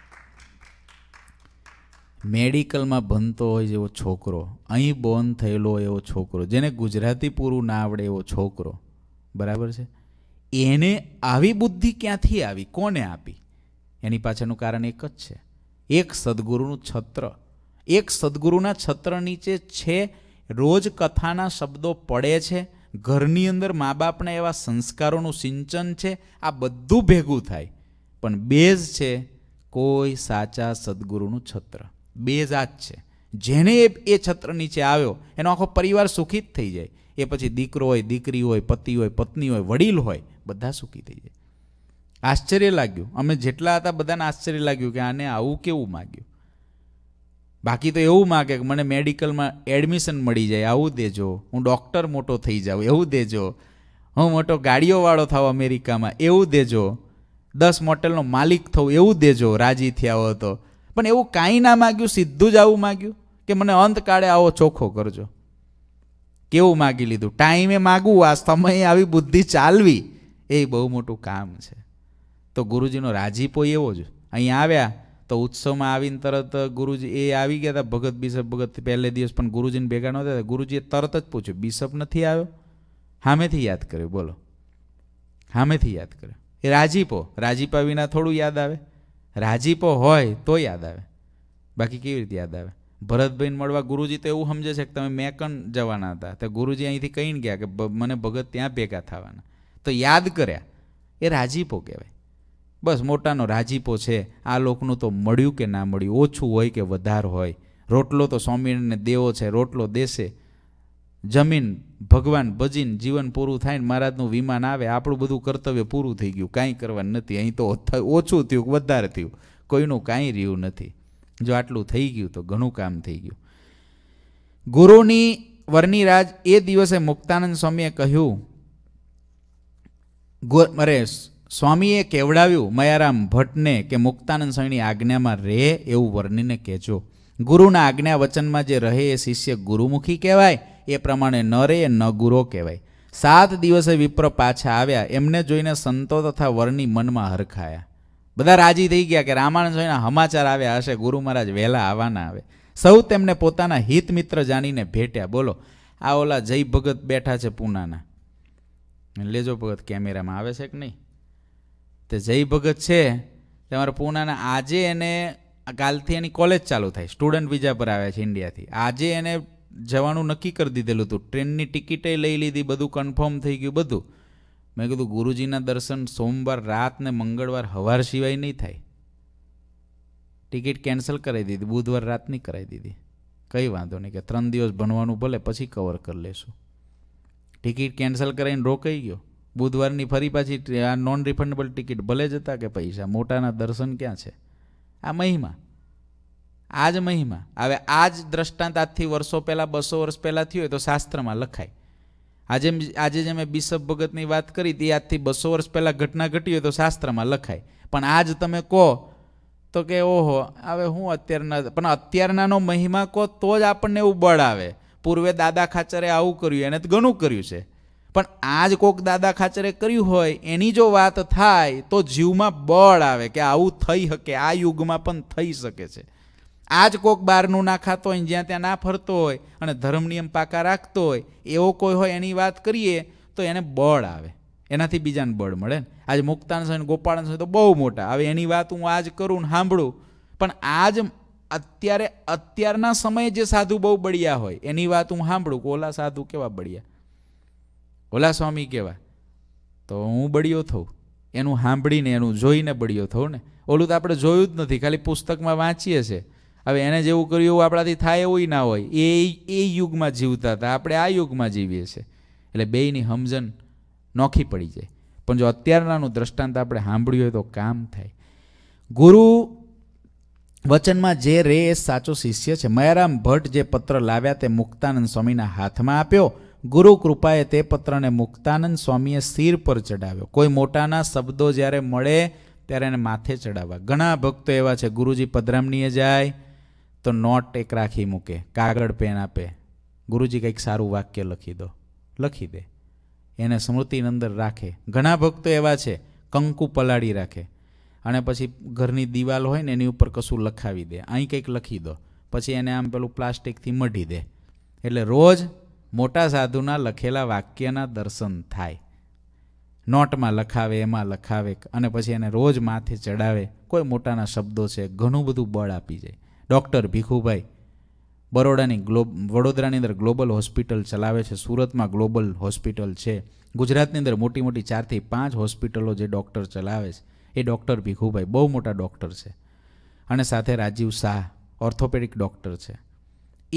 મેડિકલમાં ભણતો હોય જેવો છોકરો અહીં બોર્ન થયેલો હોય એવો છોકરો જેને ગુજરાતી પૂરું ના આવડે એવો છોકરો બરાબર છે એને આવી બુદ્ધિ ક્યાંથી આવી કોને આપી એની પાછળનું કારણ એક જ છે એક સદગુરુનું છત્ર એક સદગુરુના છત્ર નીચે છે રોજ કથાના શબ્દો પડે છે ઘરની અંદર મા બાપના એવા સંસ્કારોનું સિંચન છે આ બધું ભેગું થાય પણ બેઝ છે કોઈ સાચા સદગુરુનું છત્ર બે છે જેણે એ છત્ર નીચે આવ્યો એનો આખો પરિવાર સુખી જ થઈ જાય એ પછી દીકરો હોય દીકરી હોય પતિ હોય પત્ની હોય વડીલ હોય બધા સુખી થઈ જાય આશ્ચર્ય લાગ્યું અમે જેટલા હતા બધાને આશ્ચર્ય લાગ્યું કે આને આવું કેવું માગ્યું બાકી તો એવું માગે કે મને મેડિકલમાં એડમિશન મળી જાય આવું દેજો હું ડૉક્ટર મોટો થઈ જાઉં એવું દેજો હું મોટો ગાડીઓવાળો થાવ અમેરિકામાં એવું દેજો દસ મોટેલનો માલિક થવું એવું દેજો રાજી થયા હો તો પણ એવું કાંઈ ના માગ્યું સીધું જ આવું માગ્યું કે મને અંત કાળે આવો ચોખ્ખો કરજો કેવું માગી લીધું ટાઈમે માગવું આ સમયે આવી બુદ્ધિ ચાલવી એ બહુ મોટું કામ છે તો ગુરુજીનો રાજીપો એવો જ અહીં આવ્યા તો ઉત્સવમાં આવીને તરત ગુરુજી એ આવી ગયા હતા ભગત બિશપ ભગત પહેલે દિવસ પણ ગુરુજીને ભેગા નહોતા ગુરુજીએ તરત જ પૂછ્યું બિશપ નથી આવ્યો હામેથી યાદ કર્યો બોલો હામેથી યાદ કર્યો એ રાજીપો રાજીપા વિના થોડું યાદ આવે રાજીપો હોય તો યાદ આવે બાકી કેવી રીતે યાદ આવે ભરતભાઈને મળવા ગુરુજી તો એવું સમજે છે કે તમે મેકણ જવાના હતા તો ગુરુજી અહીંથી કહીને ગયા કે મને ભગત ત્યાં ભેગા થવાના તો યાદ કર્યા એ રાજીપો કહેવાય બસ મોટાનો રાજીપો છે આ લોકનું તો મળ્યું કે ના મળ્યું ઓછું હોય કે વધાર હોય રોટલો તો સ્વામિનારાયણને દેવો છે રોટલો દેશે જમીન ભગવાન બજીન જીવન પૂરું થાય ને મહારાજનું વિમાન આવે આપણું બધું કર્તવ્ય પૂરું થઈ ગયું કાંઈ કરવાનું નથી અહીં તો ઓછું થયું વધારે થયું કોઈનું કાંઈ રહ્યું નથી જો આટલું થઈ ગયું તો ઘણું કામ થઈ ગયું ગુરુની વર્ણિરાજ એ દિવસે મુક્તાનંદ સ્વામીએ કહ્યું અરે સ્વામીએ કેવડાવ્યું મયારામ ભટ્ટને કે મુક્તાનંદ સ્વામીની આજ્ઞામાં રહે એવું વર્ણિને કહેજો ગુરુના આજ્ઞા વચનમાં જે રહે એ શિષ્ય ગુરુમુખી કહેવાય એ પ્રમાણે નરે એ નગુરો કહેવાય સાત દિવસે વિપ્ર પાછા આવ્યા એમને જોઈને સંતો તથા વરની મનમાં હરખાયા બધા રાજી થઈ ગયા કે રામાયણ જોઈને સમાચાર આવ્યા હશે ગુરુ મહારાજ વહેલા આવવાના આવે સૌ તેમને પોતાના હિત મિત્ર જાણીને ભેટ્યા બોલો આ ઓલા જય ભગત બેઠા છે પૂનાના લેજો ભગત કેમેરામાં આવે છે કે નહીં તે જય ભગત છે તમારા પૂનાના આજે એને કાલથી એની કોલેજ ચાલુ થાય સ્ટુડન્ટ વિઝા પર આવ્યા છે ઇન્ડિયાથી આજે એને જવાનું નક્કી કરી દીધેલું હતું ટ્રેનની ટિકિટે લઈ લીધી બધું કન્ફર્મ થઈ ગયું બધું મેં કીધું ગુરુજીના દર્શન સોમવાર રાત ને મંગળવાર હવાર સિવાય નહીં થાય ટિકિટ કેન્સલ કરાવી દીધી બુધવાર રાતની કરાવી દીધી કંઈ વાંધો નહીં કે ત્રણ દિવસ ભણવાનું ભલે પછી કવર કરી લેશું ટિકિટ કેન્સલ કરાવીને રોકાઈ ગયો બુધવારની ફરી પાછી આ નોન રિફંડેબલ ટિકિટ ભલે જ હતા કે પૈસા મોટાના દર્શન ક્યાં છે આ મહિમા આ જ મહિમા હવે આ જ દ્રષ્ટાંત આજથી વર્ષો પહેલાં બસો વર્ષ પહેલાં થયું હોય તો શાસ્ત્રમાં લખાય આજે આજે જે મેં બિશપ ભગતની વાત કરી તે આજથી બસો વર્ષ પહેલાં ઘટના ઘટી હોય તો શાસ્ત્રમાં લખાય પણ આજ તમે કહો તો કે ઓહો હવે હું અત્યારના પણ અત્યારનાનો મહિમા કહો તો જ આપણને એવું બળ આવે પૂર્વે દાદા ખાચરે આવું કર્યું એને તો ઘણું કર્યું છે પણ આજ જ કોક દાદા ખાચરે કર્યું હોય એની જો વાત થાય તો જીવમાં બળ આવે કે આવું થઈ શકે આ યુગમાં પણ થઈ શકે છે આ જ કોક બહારનું ના ખાતો હોય જ્યાં ત્યાં ના ફરતો હોય અને ધર્મ નિયમ પાકા રાખતો હોય એવો કોઈ હોય એની વાત કરીએ તો એને બળ આવે એનાથી બીજાને બળ મળે ને આજે મુક્તાન સ્વામી ગોપાળન સ્વામી તો બહુ મોટા આવે એની વાત હું આજ કરું ને સાંભળું પણ આજ અત્યારે અત્યારના સમયે જે સાધુ બહુ બળિયા હોય એની વાત હું સાંભળું કે ઓલા સાધુ કેવા બળિયા ઓલા સ્વામી કેવા તો હું બળિયો થઉં એનું સાંભળીને એનું જોઈને બળિયો થઉં ને ઓલું તો આપણે જોયું જ નથી ખાલી પુસ્તકમાં વાંચીએ છીએ હવે એને જેવું કર્યું એવું આપણાથી થાય એવું ના હોય એ એ યુગમાં જીવતા હતા આપણે આ યુગમાં જીવીએ છીએ એટલે બેયની સમજણ નોખી પડી જાય પણ જો અત્યારનાનું દ્રષ્ટાંત આપણે સાંભળ્યું હોય તો કામ થાય ગુરુ વચનમાં જે રે એ સાચો શિષ્ય છે મયારામ ભટ્ટ જે પત્ર લાવ્યા તે મુક્તાનંદ સ્વામીના હાથમાં આપ્યો ગુરુ કૃપાએ તે પત્રને મુક્તાનંદ સ્વામીએ શિર પર ચડાવ્યો કોઈ મોટાના શબ્દો જ્યારે મળે ત્યારે એને માથે ચડાવવા ઘણા ભક્તો એવા છે ગુરુજી પધરામણીએ જાય તો નોટ એક રાખી મૂકે કાગળ પેન આપે ગુરુજી કંઈક સારું વાક્ય લખી દો લખી દે એને સ્મૃતિની અંદર રાખે ઘણા ભક્તો એવા છે કંકુ પલાળી રાખે અને પછી ઘરની દિવાલ હોય ને એની ઉપર કશું લખાવી દે અહીં કંઈક લખી દો પછી એને આમ પેલું પ્લાસ્ટિકથી મઢી દે એટલે રોજ મોટા સાધુના લખેલા વાક્યના દર્શન થાય નોટમાં લખાવે એમાં લખાવે અને પછી એને રોજ માથે ચડાવે કોઈ મોટાના શબ્દો છે ઘણું બધું બળ આપી જાય ડૉક્ટર ભીખુભાઈ બરોડાની ગ્લોબ વડોદરાની અંદર ગ્લોબલ હોસ્પિટલ ચલાવે છે સુરતમાં ગ્લોબલ હોસ્પિટલ છે ગુજરાતની અંદર મોટી મોટી ચારથી પાંચ હોસ્પિટલો જે ડૉક્ટર ચલાવે છે એ ડૉક્ટર ભીખુભાઈ બહુ મોટા ડૉક્ટર છે અને સાથે રાજીવ શાહ ઓર્થોપેડિક ડૉક્ટર છે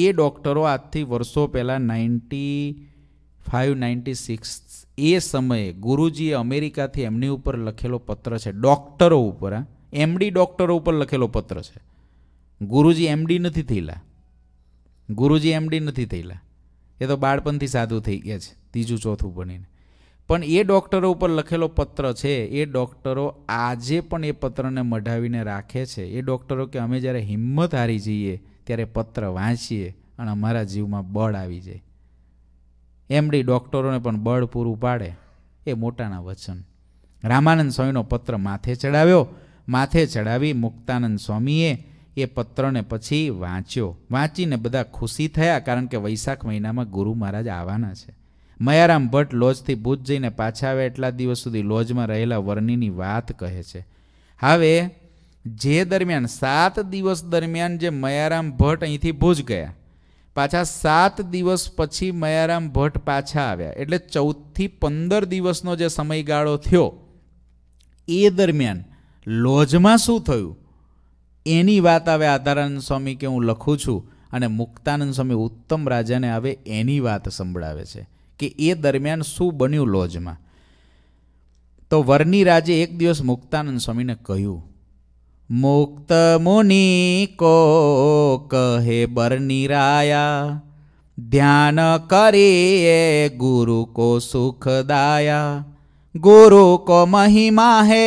એ ડૉક્ટરો આજથી વર્ષો પહેલાં નાઇન્ટી ફાઇવ નાઇન્ટી સિક્સ એ સમયે ગુરુજીએ અમેરિકાથી એમની ઉપર લખેલો પત્ર છે ડૉક્ટરો ઉપર એમડી ડૉક્ટરો ઉપર લખેલો પત્ર છે ગુરુજી એમડી નથી થયેલા ગુરુજી એમડી નથી થયેલા એ તો બાળપણથી સાધુ થઈ ગયા છે ત્રીજું ચોથું ભણીને પણ એ ડૉક્ટરો ઉપર લખેલો પત્ર છે એ ડૉક્ટરો આજે પણ એ પત્રને મઢાવીને રાખે છે એ ડૉક્ટરો કે અમે જ્યારે હિંમત હારી જઈએ ત્યારે પત્ર વાંચીએ અને અમારા જીવમાં બળ આવી જાય એમડી ડૉક્ટરોને પણ બળ પૂરું પાડે એ મોટાના વચન રામાનંદ સ્વામીનો પત્ર માથે ચડાવ્યો માથે ચડાવી મુક્તાનંદ સ્વામીએ એ પત્રને પછી વાંચ્યો વાંચીને બધા ખુશી થયા કારણ કે વૈશાખ મહિનામાં ગુરુ મહારાજ આવવાના છે મયારામ ભટ્ટ લોજથી ભૂજ જઈને પાછા આવે એટલા દિવસ સુધી લોજમાં રહેલા વર્ણિની વાત કહે છે હવે જે દરમિયાન સાત દિવસ દરમિયાન જે મયારામ ભટ્ટ અહીંથી ભૂજ ગયા પાછા સાત દિવસ પછી મયારામ ભટ્ટ પાછા આવ્યા એટલે ચૌદથી પંદર દિવસનો જે સમયગાળો થયો એ દરમિયાન લોજમાં શું થયું એની વાત આવે આધારાનંદ સ્વામી કે હું લખું છું અને મુક્તાનંદ સ્વામી ઉત્તમ રાજાને આવે એની વાત સંભળાવે છે કે એ દરમિયાન શું બન્યું લોજમાં તો વરની રાજે એક દિવસ મુક્તાનંદ સ્વામીને કહ્યું મુક્ત મુનિ કો કહે બરની રાયા ધ્યાન કરીએ ગુરુ કો સુખદાયા ગુરુ કો મહિમા હે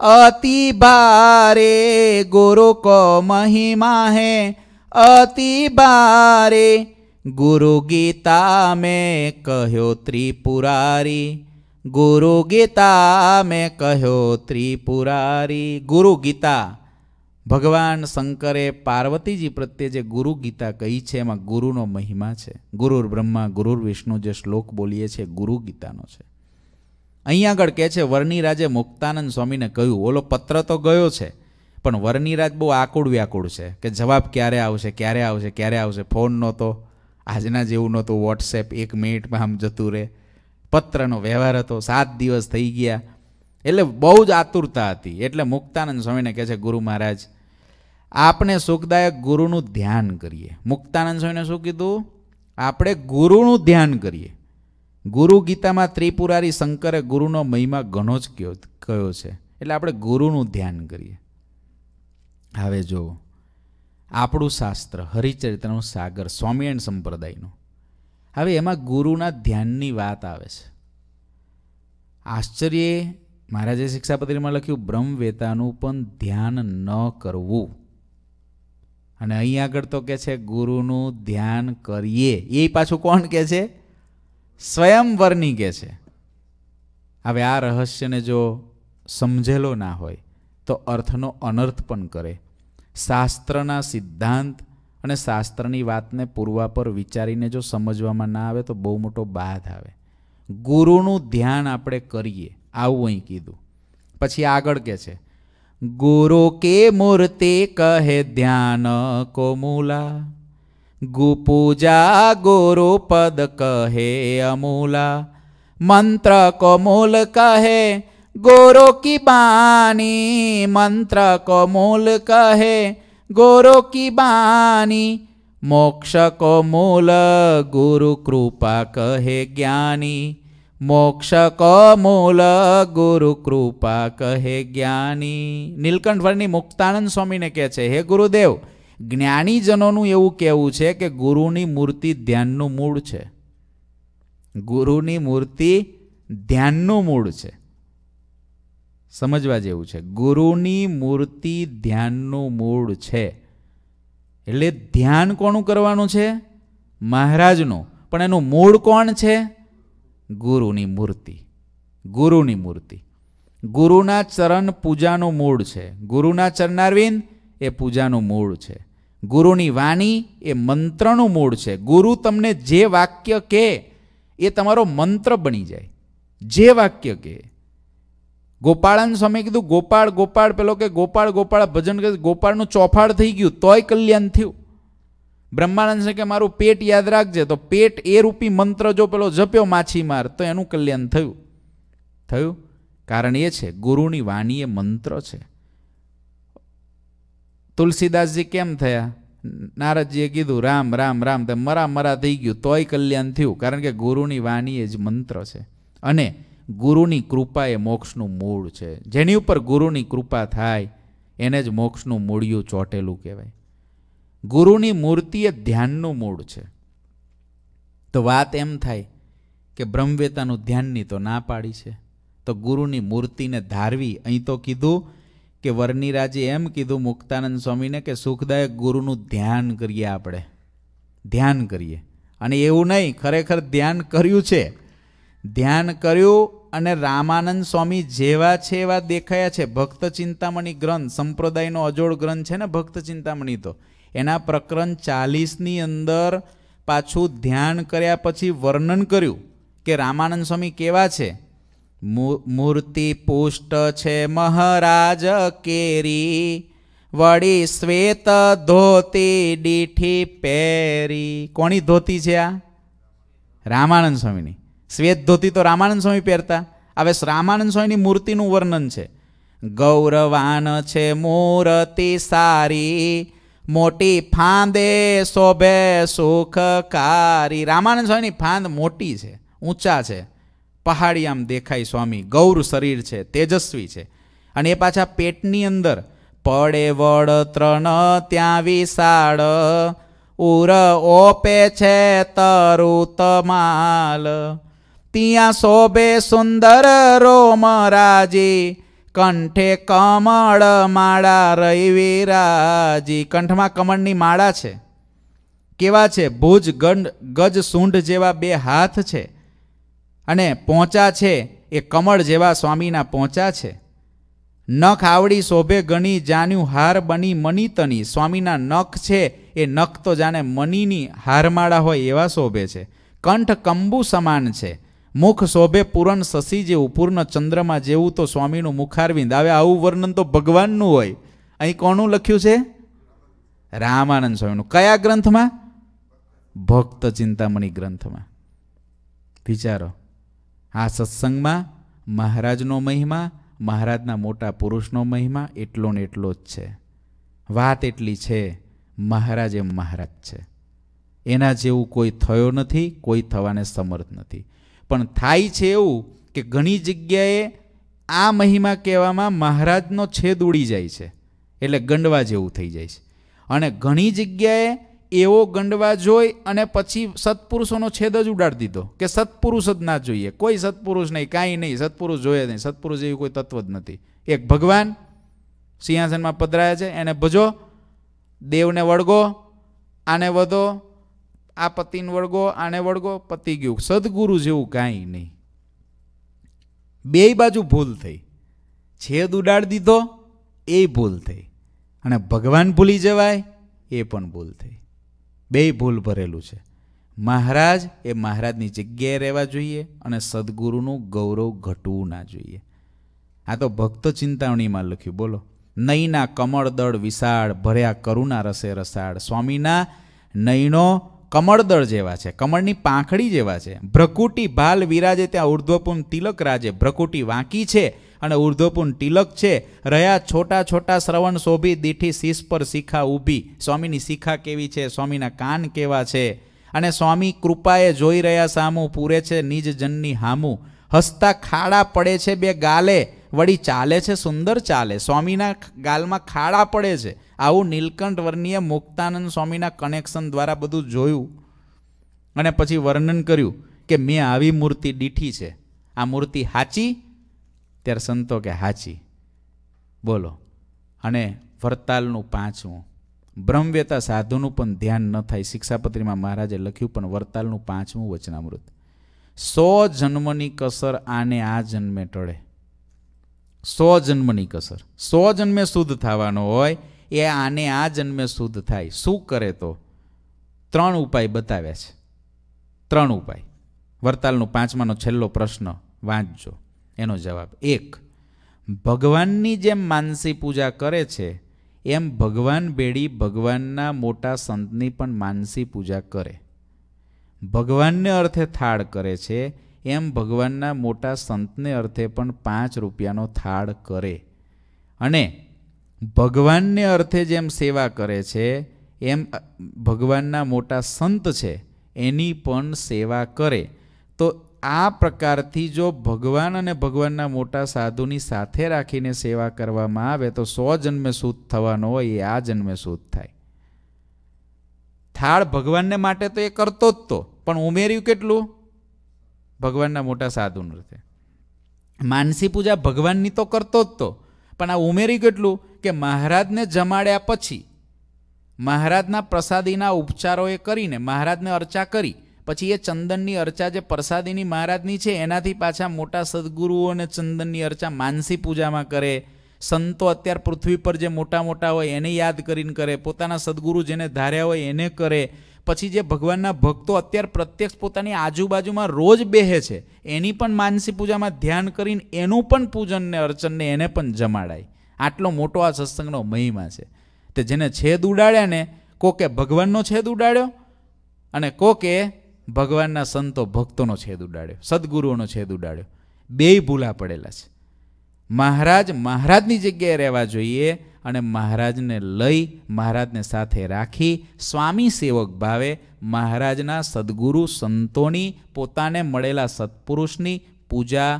અતિ बारे गुरु को મહિમા હે અતિ बारे ગુરુ ગીતા મેં કહ્યો ત્રિપુરારી ગુરુ ગીતા મેં કહ્યો ત્રિપુરારી ગુરુ ગીતા ભગવાન શંકરે પાર્વતીજી પ્રત્યે જે ગુરુ ગીતા કહી છે એમાં ગુરુનો મહિમા છે ગુરુર બ્રહ્મા ગુરુર વિષ્ણુ જે શ્લોક બોલીએ છીએ ગુરુ ગીતાનો છે અહીં આગળ કહે છે વર્ણિરાજે મુક્તાનંદ સ્વામીને કહ્યું ઓલો પત્ર તો ગયો છે પણ વર્ણિરાજ બહુ આકુળ વ્યાકુળ છે કે જવાબ ક્યારે આવશે ક્યારે આવશે ક્યારે આવશે ફોન નહોતો આજના જેવું નહોતું વોટ્સએપ એક મિનિટમાં આમ જતું રહે પત્રનો વ્યવહાર હતો સાત દિવસ થઈ ગયા એટલે બહુ જ આતુરતા હતી એટલે મુક્તાનંદ સ્વામીને કહે છે ગુરુ મહારાજ આપણે સુખદાયક ગુરુનું ધ્યાન કરીએ મુક્તાનંદ સ્વામીને શું કીધું આપણે ગુરુનું ધ્યાન કરીએ ગુરુ ગીતામાં ત્રિપુરારી શંકરે ગુરુનો મહિમા ઘણો જ કયો કયો છે એટલે આપણે ગુરુનું ધ્યાન કરીએ હવે જો આપણું શાસ્ત્ર હરિચરિત્રનું સાગર સ્વામિયણ સંપ્રદાયનું હવે એમાં ગુરુના ધ્યાનની વાત આવે છે આશ્ચર્યે મહારાજે શિક્ષાપત્રીમાં લખ્યું બ્રહ્મવેતાનું પણ ધ્યાન ન કરવું અને અહીં આગળ તો કે છે ગુરુનું ધ્યાન કરીએ એ પાછું કોણ કહે છે સ્વયંવરની કે છે હવે આ રહસ્યને જો સમજેલો ના હોય તો અર્થનો અનર્થ પણ કરે શાસ્ત્રના સિદ્ધાંત અને શાસ્ત્રની વાતને પૂર્વા પર વિચારીને જો સમજવામાં ના આવે તો બહુ મોટો બાધ આવે ગુરુનું ધ્યાન આપણે કરીએ આવું અહીં કીધું પછી આગળ કે છે ગુરુ કે મૂર્તિ કહે ધ્યાન કોમુલા ગુપૂજા ગુરુ કહે અમૂલા મંત્ર કોમૂલ કહે ગોરો કી બાની મંત્ર કોમૂલ કહે ગોરો કી બાની મોક્ષ કોમૂલ ગુરુ કૃપા કહે જ્ઞાની મોક્ષ કોમૂલ ગુરુ કૃપા કહે જ્ઞાની નીલકંઠવર્ણી મુક્તાનંદ સ્વામીને કહે છે હે ગુરુદેવ જ્ઞાનીજનોનું એવું કહેવું છે કે ગુરુની મૂર્તિ ધ્યાનનું મૂળ છે ગુરુની મૂર્તિ ધ્યાનનું મૂળ છે સમજવા જેવું છે ગુરુની મૂર્તિ ધ્યાનનું મૂળ છે એટલે ધ્યાન કોનું કરવાનું છે મહારાજનું પણ એનું મૂળ કોણ છે ગુરુની મૂર્તિ ગુરુની મૂર્તિ ગુરુના ચરણ પૂજાનું મૂળ છે ગુરુના ચરણાર્વિંદ એ પૂજાનું મૂળ છે ગુરુની વાણી એ મંત્રનું મૂળ છે ગુરુ તમને જે વાક્ય કહે એ તમારો મંત્ર બની જાય જે વાક્ય કહે ગોપાળાન સ્વામી કીધું ગોપાળ ગોપાળ પેલો કે ગોપાળ ગોપાળ ભજન કે ગોપાળનું ચોફાળ થઈ ગયું તોય કલ્યાણ થયું બ્રહ્માનંદ છે કે મારું પેટ યાદ રાખજે તો પેટ એ રૂપી મંત્ર જો પેલો જપ્યો માછીમાર તો એનું કલ્યાણ થયું થયું કારણ એ છે ગુરુની વાણી એ મંત્ર છે તુલસીદાસજી કેમ થયા નારદજીએ કીધું રામ રામ રામ તે મરા મરા થઈ ગયું તોય કલ્યાણ થયું કારણ કે ગુરુની વાણી એ જ મંત્ર છે અને ગુરુની કૃપા એ મોક્ષનું મૂળ છે જેની ઉપર ગુરુની કૃપા થાય એને જ મોક્ષનું મૂળિયું ચોટેલું કહેવાય ગુરુની મૂર્તિ એ ધ્યાનનું મૂળ છે તો વાત એમ થાય કે બ્રહ્મવેતાનું ધ્યાનની તો ના પાડી છે તો ગુરુની મૂર્તિને ધારવી અહીં તો કીધું કે વર્ણિરાજે એમ કીધું મુક્તાનંદ સ્વામીને કે સુખદાયક ગુરુનું ધ્યાન કરીએ આપણે ધ્યાન કરીએ અને એવું નહીં ખરેખર ધ્યાન કર્યું છે ધ્યાન કર્યું અને રામાનંદ સ્વામી જેવા છે એવા દેખાયા છે ભક્ત ચિંતામણી ગ્રંથ સંપ્રદાયનો અજોડ ગ્રંથ છે ને ભક્ત ચિંતામણી તો એના પ્રકરણ ચાલીસની અંદર પાછું ધ્યાન કર્યા પછી વર્ણન કર્યું કે રામાનંદ સ્વામી કેવા છે મૂર્તિ પુષ્ટ છે મહારાજ કેરી વળી શ્વેત ધોતી ડીઠી પહેરી કોની ધોતી છે આ રામાનંદ સ્વામીની શ્વેત ધોતી તો રામાનંદ સ્વામી પહેરતા હવે રામાનંદ સ્વામીની મૂર્તિનું વર્ણન છે ગૌરવાન છે મૂર્તિ સારી મોટી ફાંદે શોભે સુખકારી રામાનંદ સ્વામીની ફાંદ મોટી છે ઊંચા છે પહાડી આમ દેખાય સ્વામી ગૌર શરીર છે તેજસ્વી છે અને એ પાછા પેટની અંદર પડે વડ ત્રણ ત્યાં વિશાળ ઉર ઓપે છે તરુ તમાલ ત્યાં શોભે સુંદર રોમ રાજી કંઠે કમળ માળા રૈવી રાજી કંઠમાં કમળની માળા છે કેવા છે ભુજ ગંડ ગજ સૂંઢ જેવા બે હાથ છે અને પહોંચા છે એ કમળ જેવા સ્વામીના પહોંચા છે નખ આવડી શોભે ગણી જાન્યું હાર બની મની તની સ્વામીના નખ છે એ નખ તો જાણે મનીની હારમાળા હોય એવા શોભે છે કંઠ કંબુ સમાન છે મુખ શોભે પૂરણ શશી જેવું પૂર્ણ ચંદ્રમાં જેવું તો સ્વામીનું મુખારવિંદ આવે આવું વર્ણન તો ભગવાનનું હોય અહીં કોનું લખ્યું છે રામાનંદ સ્વામીનું કયા ગ્રંથમાં ભક્ત ચિંતામણી ગ્રંથમાં વિચારો આ સત્સંગમાં મહારાજનો મહિમા મહારાજના મોટા પુરુષનો મહિમા એટલો ને એટલો જ છે વાત એટલી છે મહારાજ એમ મહારાજ છે એના જેવું કોઈ થયો નથી કોઈ થવાને સમર્થ નથી પણ થાય છે એવું કે ઘણી જગ્યાએ આ મહિમા કહેવામાં મહારાજનો છેદ ઉડી જાય છે એટલે ગંડવા જેવું થઈ જાય છે અને ઘણી જગ્યાએ એવો ગંડવા જોઈ અને પછી સત્પુરુષોનો છેદ જ ઉડાડી દીધો કે સત્પુરુષ જ ના જોઈએ કોઈ સત્પુરુષ નહીં કાંઈ નહીં સત્પુરુષ જોઈએ નહીં સત્પુરુષ જેવી કોઈ તત્વ જ નથી એક ભગવાન સિંહાસનમાં પધરાયા છે એને ભજો દેવને વળગો આને વધો આ પતિને વળગો આને વળગો પતિ ગયું સદગુરુ જેવું કાંઈ નહીં બેય બાજુ ભૂલ થઈ છેદ ઉડાડી દીધો એ ભૂલ થઈ અને ભગવાન ભૂલી જવાય એ પણ ભૂલ થઈ બેય ભૂલ ભરેલું છે મહારાજ એ મહારાજની જગ્યાએ રહેવા જોઈએ અને સદગુરુનું ગૌરવ ઘટવું ના જોઈએ આ તો ભક્ત ચિંતાવણીમાં લખ્યું બોલો નૈના કમળદળ વિશાળ ભર્યા કરુણા રસે રસાળ સ્વામીના નૈનો કમળદળ જેવા છે કમળની પાંખડી જેવા છે ભ્રકુટી ભાલ વિરાજે ત્યાં ઉર્ધ્વપૂર્ણ તિલક રાજે ભ્રકુટી વાંકી છે અને ઉર્ધ્વપૂર્ણ તિલક છે રહ્યા છોટા છોટા શ્રવણ શોભી દીઠી શીશ પર શિખા ઊભી સ્વામીની શિખા કેવી છે સ્વામીના કાન કેવા છે અને સ્વામી કૃપાએ જોઈ રહ્યા સામું પૂરે છે નિજ જનની હામું હસતા ખાડા પડે છે બે ગાલે વળી ચાલે છે સુંદર ચાલે સ્વામીના ગાલમાં ખાડા પડે છે આવું નીલકંઠ વર્ણીએ મુક્તાનંદ સ્વામીના કનેક્શન દ્વારા બધું જોયું અને પછી વર્ણન કર્યું કે મેં આવી મૂર્તિ દીઠી છે આ મૂર્તિ સાચી ત્યારે સંતો કે હાચી બોલો અને વર્તાલનું પાંચમું બ્રહ્મવ્યતા સાધુનું પણ ધ્યાન ન થાય શિક્ષાપત્રીમાં મહારાજે લખ્યું પણ વર્તાલનું પાંચમું વચનામૃત સો જન્મની કસર આને આ જન્મે ટળે સો જન્મની કસર સો જન્મે શુદ્ધ થવાનો હોય એ આને આ જન્મે શુદ્ધ થાય શું કરે તો ત્રણ ઉપાય બતાવ્યા છે ત્રણ ઉપાય વરતાલનું પાંચમાનો છેલ્લો પ્રશ્ન વાંચજો એનો જવાબ એક ભગવાનની જેમ માનસી પૂજા કરે છે એમ ભગવાન બેડી ભગવાનના મોટા સંતની પણ માનસી પૂજા કરે ભગવાનને અર્થે થાળ કરે છે એમ ભગવાનના મોટા સંતને અર્થે પણ પાંચ રૂપિયાનો થાળ કરે અને ભગવાનને અર્થે જેમ સેવા કરે છે એમ ભગવાનના મોટા સંત છે એની પણ સેવા કરે તો આ પ્રકારથી જો ભગવાન અને ભગવાનના મોટા સાધુની સાથે રાખીને સેવા કરવામાં આવે તો સો જન્મે શુદ્ધ થવાનો હોય એ આ જન્મે શુદ્ધ થાય થાળ ભગવાનને માટે તો એ કરતો જ તો પણ ઉમેર્યું કેટલું ભગવાનના મોટા સાધુ નૃત્ય માનસી પૂજા ભગવાનની તો કરતો જ તો પણ આ ઉમેર્યું કેટલું કે મહારાજને જમાડ્યા પછી મહારાજના પ્રસાદીના ઉપચારો એ કરીને મહારાજને અર્ચા કરી પછી એ ચંદનની અર્ચા જે પ્રસાદીની મહારાજની છે એનાથી પાછા મોટા સદગુરુઓને ચંદનની અર્ચા માનસી પૂજામાં કરે સંતો અત્યાર પૃથ્વી પર જે મોટા મોટા હોય એને યાદ કરીને કરે પોતાના સદગુરુ જેને ધાર્યા હોય એને કરે પછી જે ભગવાનના ભક્તો અત્યાર પ્રત્યક્ષ પોતાની આજુબાજુમાં રોજ બેહે છે એની પણ માનસી પૂજામાં ધ્યાન કરીને એનું પણ પૂજન ને અર્ચનને એને પણ જમાડાય આટલો મોટો આ સત્સંગનો મહિમા છે તે જેને છેદ ઉડાડ્યા ને કોકે ભગવાનનો છેદ ઉડાડ્યો અને કોકે ભગવાનના સંતો ભક્તોનો છેદ ઉડાડ્યો સદગુરુઓનો છેદ ઉડાડ્યો બેય ભૂલા પડેલા છે મહારાજ મહારાજની જગ્યાએ રહેવા જોઈએ અને મહારાજને લઈ મહારાજને સાથે રાખી સ્વામી સેવક ભાવે મહારાજના સદગુરુ સંતોની પોતાને મળેલા સત્પુરુષની પૂજા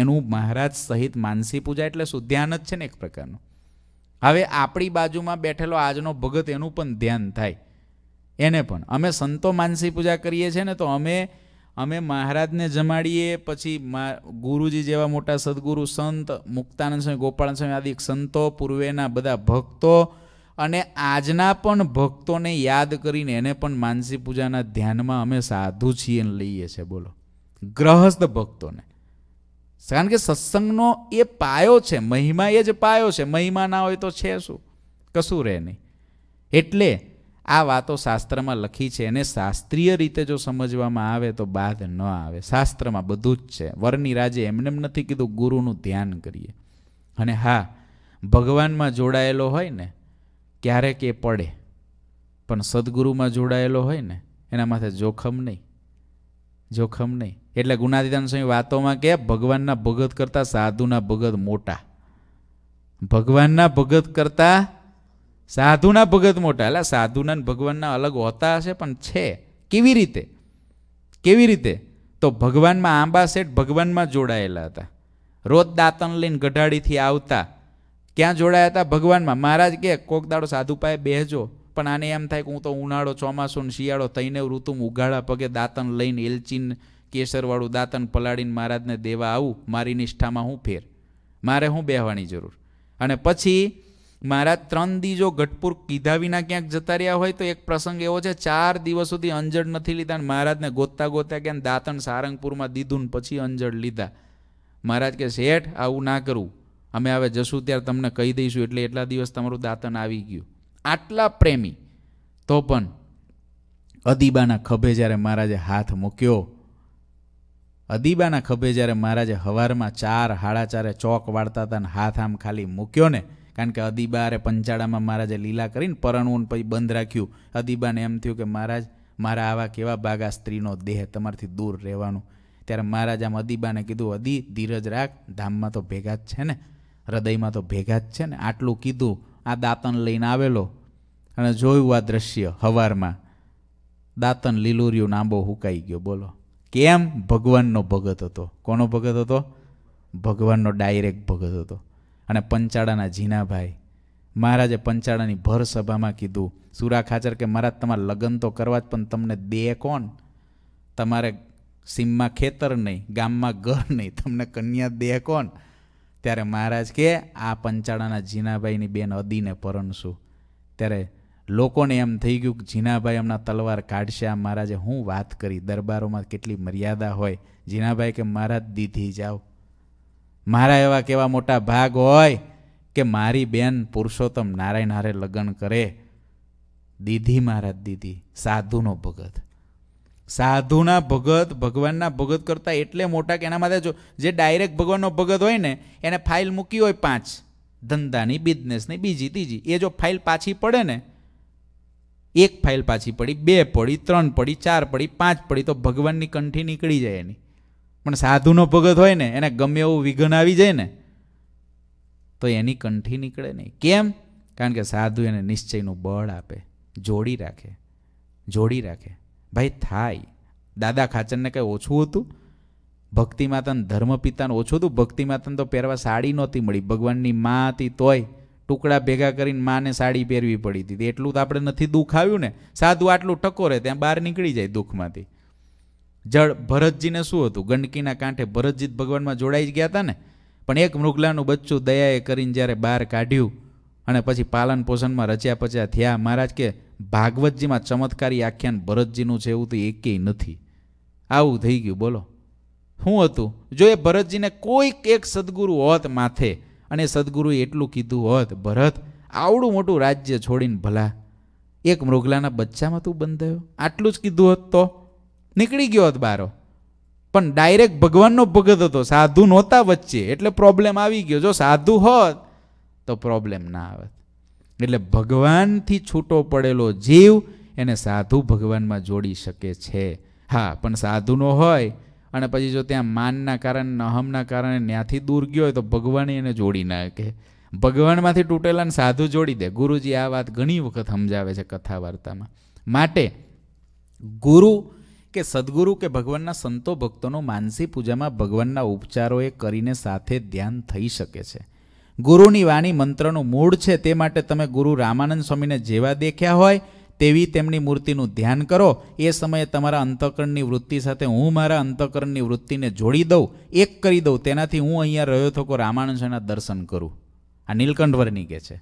એનું મહારાજ સહિત માનસી પૂજા એટલે શું ધ્યાન જ છે ને એક પ્રકારનું હવે આપણી બાજુમાં બેઠેલો આજનો ભગત એનું પણ ધ્યાન થાય એને પણ અમે સંતો માનસી પૂજા કરીએ છીએ ને તો અમે અમે મહારાજને જમાડીએ પછી ગુરુજી જેવા મોટા સદગુરુ સંત મુક્તાનંદ સ્વામી ગોપાળાનંદ સ્વામી આદિ સંતો પૂર્વેના બધા ભક્તો અને આજના પણ ભક્તોને યાદ કરીને એને પણ માનસી પૂજાના ધ્યાનમાં અમે સાધુ છીએ લઈએ છીએ બોલો ગ્રહસ્થ ભક્તોને કારણ કે સત્સંગનો એ પાયો છે મહિમા એ જ પાયો છે મહિમા ના હોય તો છે શું કશું રહે નહીં એટલે આ વાતો શાસ્ત્રમાં લખી છે એને શાસ્ત્રીય રીતે જો સમજવામાં આવે તો બાદ ન આવે શાસ્ત્રમાં બધું જ છે વરની રાજે એમને નથી કીધું ગુરુનું ધ્યાન કરીએ અને હા ભગવાનમાં જોડાયેલો હોય ને ક્યારેક એ પડે પણ સદગુરુમાં જોડાયેલો હોય ને એના માથે જોખમ નહીં જોખમ નહીં એટલે ગુણાદિદાન સ્વામી વાતોમાં કે ભગવાનના ભગત કરતાં સાધુના ભગત મોટા ભગવાનના ભગત કરતાં સાધુના ભગત મોટા એટલે સાધુના ભગવાનના અલગ હોતા હશે પણ છે કેવી રીતે કેવી રીતે તો ભગવાનમાં આંબા શેઠ ભગવાનમાં જોડાયેલા હતા રોજ દાંતણ લઈને ગઢાડીથી આવતા ક્યાં જોડાયા હતા ભગવાનમાં મહારાજ કે કોક દાડો સાધુ પાસે બેહજો પણ આને એમ થાય કે હું તો ઉનાળો ચોમાસું ને શિયાળો થઈને ઋતુ ઉઘાડા પગે દાંતણ લઈને એલચીન કેસરવાળું દાંતણ પલાળીને મહારાજને દેવા આવું મારી નિષ્ઠામાં હું ફેર મારે હું બેહવાની જરૂર અને પછી મારા ત્રણ દી જો ગઢપુર કીધા વિના ક્યાંક જતા રહ્યા હોય તો એક પ્રસંગ એવો છે ચાર દિવસ સુધી અંજળ નથી લીધા અને મહારાજને ગોતતા ગોતા ક્યાં દાંતણ સારંગપુરમાં દીધું ને પછી અંજળ લીધા મહારાજ કે શેઠ આવું ના કરું અમે હવે જશું ત્યારે તમને કહી દઈશું એટલે એટલા દિવસ તમારું દાંતણ આવી ગયું આટલા પ્રેમી તો પણ અદીબાના ખભે જ્યારે મહારાજે હાથ મૂક્યો અદીબાના ખભે જ્યારે મહારાજે હવારમાં ચાર હાડા ચારે ચોક વાળતા હતા ને હાથ આમ ખાલી મૂક્યો ને કારણ કે અદીબારે પંચાળામાં મહારાજે લીલા કરીને પરણવું પછી બંધ રાખ્યું અદીબાને એમ થયું કે મહારાજ મારા આવા કેવા ભાગા સ્ત્રીનો દેહ તમારથી દૂર રહેવાનું ત્યારે મહારાજ આમ અદીબાને કીધું અદી ધીરજ રાખ ધામમાં તો ભેગા જ છે ને હૃદયમાં તો ભેગા જ છે ને આટલું કીધું આ દાંતન લઈને આવેલો અને જોયું આ દ્રશ્ય હવારમાં દાંતન લીલુરિયું નાંબો હુકાઈ ગયો બોલો કેમ ભગવાનનો ભગત હતો કોનો ભગત હતો ભગવાનનો ડાયરેક્ટ ભગત હતો અને પંચાળાના ઝીનાભાઈ મહારાજે પંચાળાની ભર સભામાં કીધું સુરા ખાચર કે મારા તમારા લગ્ન તો કરવા જ પણ તમને દે કોણ તમારે સીમમાં ખેતર નહીં ગામમાં ઘર નહીં તમને કન્યા દે કોણ ત્યારે મહારાજ કે આ પંચાળાના જીનાભાઈની બેન અદીને પરણશું ત્યારે લોકોને એમ થઈ ગયું કે જીનાભાઈ હમણાં તલવાર કાઢશે આ મહારાજે હું વાત કરી દરબારોમાં કેટલી મર્યાદા હોય જીનાભાઈ કે મહારાજ દીધી જાઓ મારા એવા કેવા મોટા ભાગ હોય કે મારી બેન પુરુષોત્તમ નારાયણ હારે લગ્ન કરે દીધી મારા દીદી સાધુનો ભગત સાધુના ભગત ભગવાનના ભગત કરતાં એટલે મોટા કે એના માટે જો જે ડાયરેક્ટ ભગવાનનો ભગત હોય ને એને ફાઇલ મૂકી હોય પાંચ ધંધાની બિઝનેસની બીજી ત્રીજી એ જો ફાઇલ પાછી પડે ને એક ફાઇલ પાછી પડી બે પડી ત્રણ પડી ચાર પડી પાંચ પડી તો ભગવાનની કંઠી નીકળી જાય એની પણ સાધુનો ભગત હોય ને એને ગમે એવું વિઘન આવી જાય ને તો એની કંઠી નીકળે નહીં કેમ કારણ કે સાધુ એને નિશ્ચયનું બળ આપે જોડી રાખે જોડી રાખે ભાઈ થાય દાદા ખાચરને કંઈ ઓછું હતું ભક્તિ માતાને ધર્મ ઓછું હતું ભક્તિ માતાને તો પહેરવા સાડી નહોતી મળી ભગવાનની માં હતી તોય ટુકડા ભેગા કરીને માને સાડી પહેરવી પડી હતી એટલું તો આપણે નથી દુઃખ આવ્યું ને સાધુ આટલું ટકો રહે ત્યાં બહાર નીકળી જાય દુઃખમાંથી જળ ભરતજીને શું હતું ગંડકીના કાંઠે ભરતજીત ભગવાનમાં જોડાઈ ગયા હતા ને પણ એક મૃગલાનું બચ્ચું દયાએ કરીને જ્યારે બહાર કાઢ્યું અને પછી પાલન પોષણમાં રચ્યા પચ્યા થયા મહારાજ કે ભાગવતજીમાં ચમત્કારી આખ્યાન ભરતજીનું છે એવું તો એકેય નથી આવું થઈ ગયું બોલો શું હતું જો એ ભરતજીને કોઈક એક સદગુરુ હોત માથે અને સદગુરુએ એટલું કીધું હોત ભરત આવડું મોટું રાજ્ય છોડીને ભલા એક મૃગલાના બચ્ચામાં તું બંધાયો આટલું જ કીધું હોત તો નીકળી ગયો હોત બારો પણ ડાયરેક્ટ ભગવાનનો ભગત હતો સાધુ નહોતા વચ્ચે એટલે પ્રોબ્લેમ આવી ગયો જો સાધુ હોત તો પ્રોબ્લેમ ના આવત એટલે ભગવાનથી છૂટો પડેલો જીવ એને સાધુ ભગવાનમાં જોડી શકે છે હા પણ સાધુનો હોય અને પછી જો ત્યાં માનના કારણે અહમના કારણે ત્યાંથી દૂર ગયો હોય તો ભગવાન એને જોડી નાખે ભગવાનમાંથી તૂટેલાને સાધુ જોડી દે ગુરુજી આ વાત ઘણી વખત સમજાવે છે કથા વાર્તામાં માટે ગુરુ કે સદગુરુ કે ભગવાનના સંતો ભક્તોનો માનસી પૂજામાં ભગવાનના ઉપચારો એ કરીને સાથે ધ્યાન થઈ શકે છે ગુરુની વાણી મંત્રનું મૂળ છે તે માટે તમે ગુરુ રામાનંદ સ્વામીને જેવા દેખ્યા હોય તેવી તેમની મૂર્તિનું ધ્યાન કરો એ સમયે તમારા અંતકરણની વૃત્તિ સાથે હું મારા અંતકરણની વૃત્તિને જોડી દઉં એક કરી દઉં તેનાથી હું અહીંયા રહ્યો થકો કે દર્શન કરું આ નીલકંઠવરની કહે છે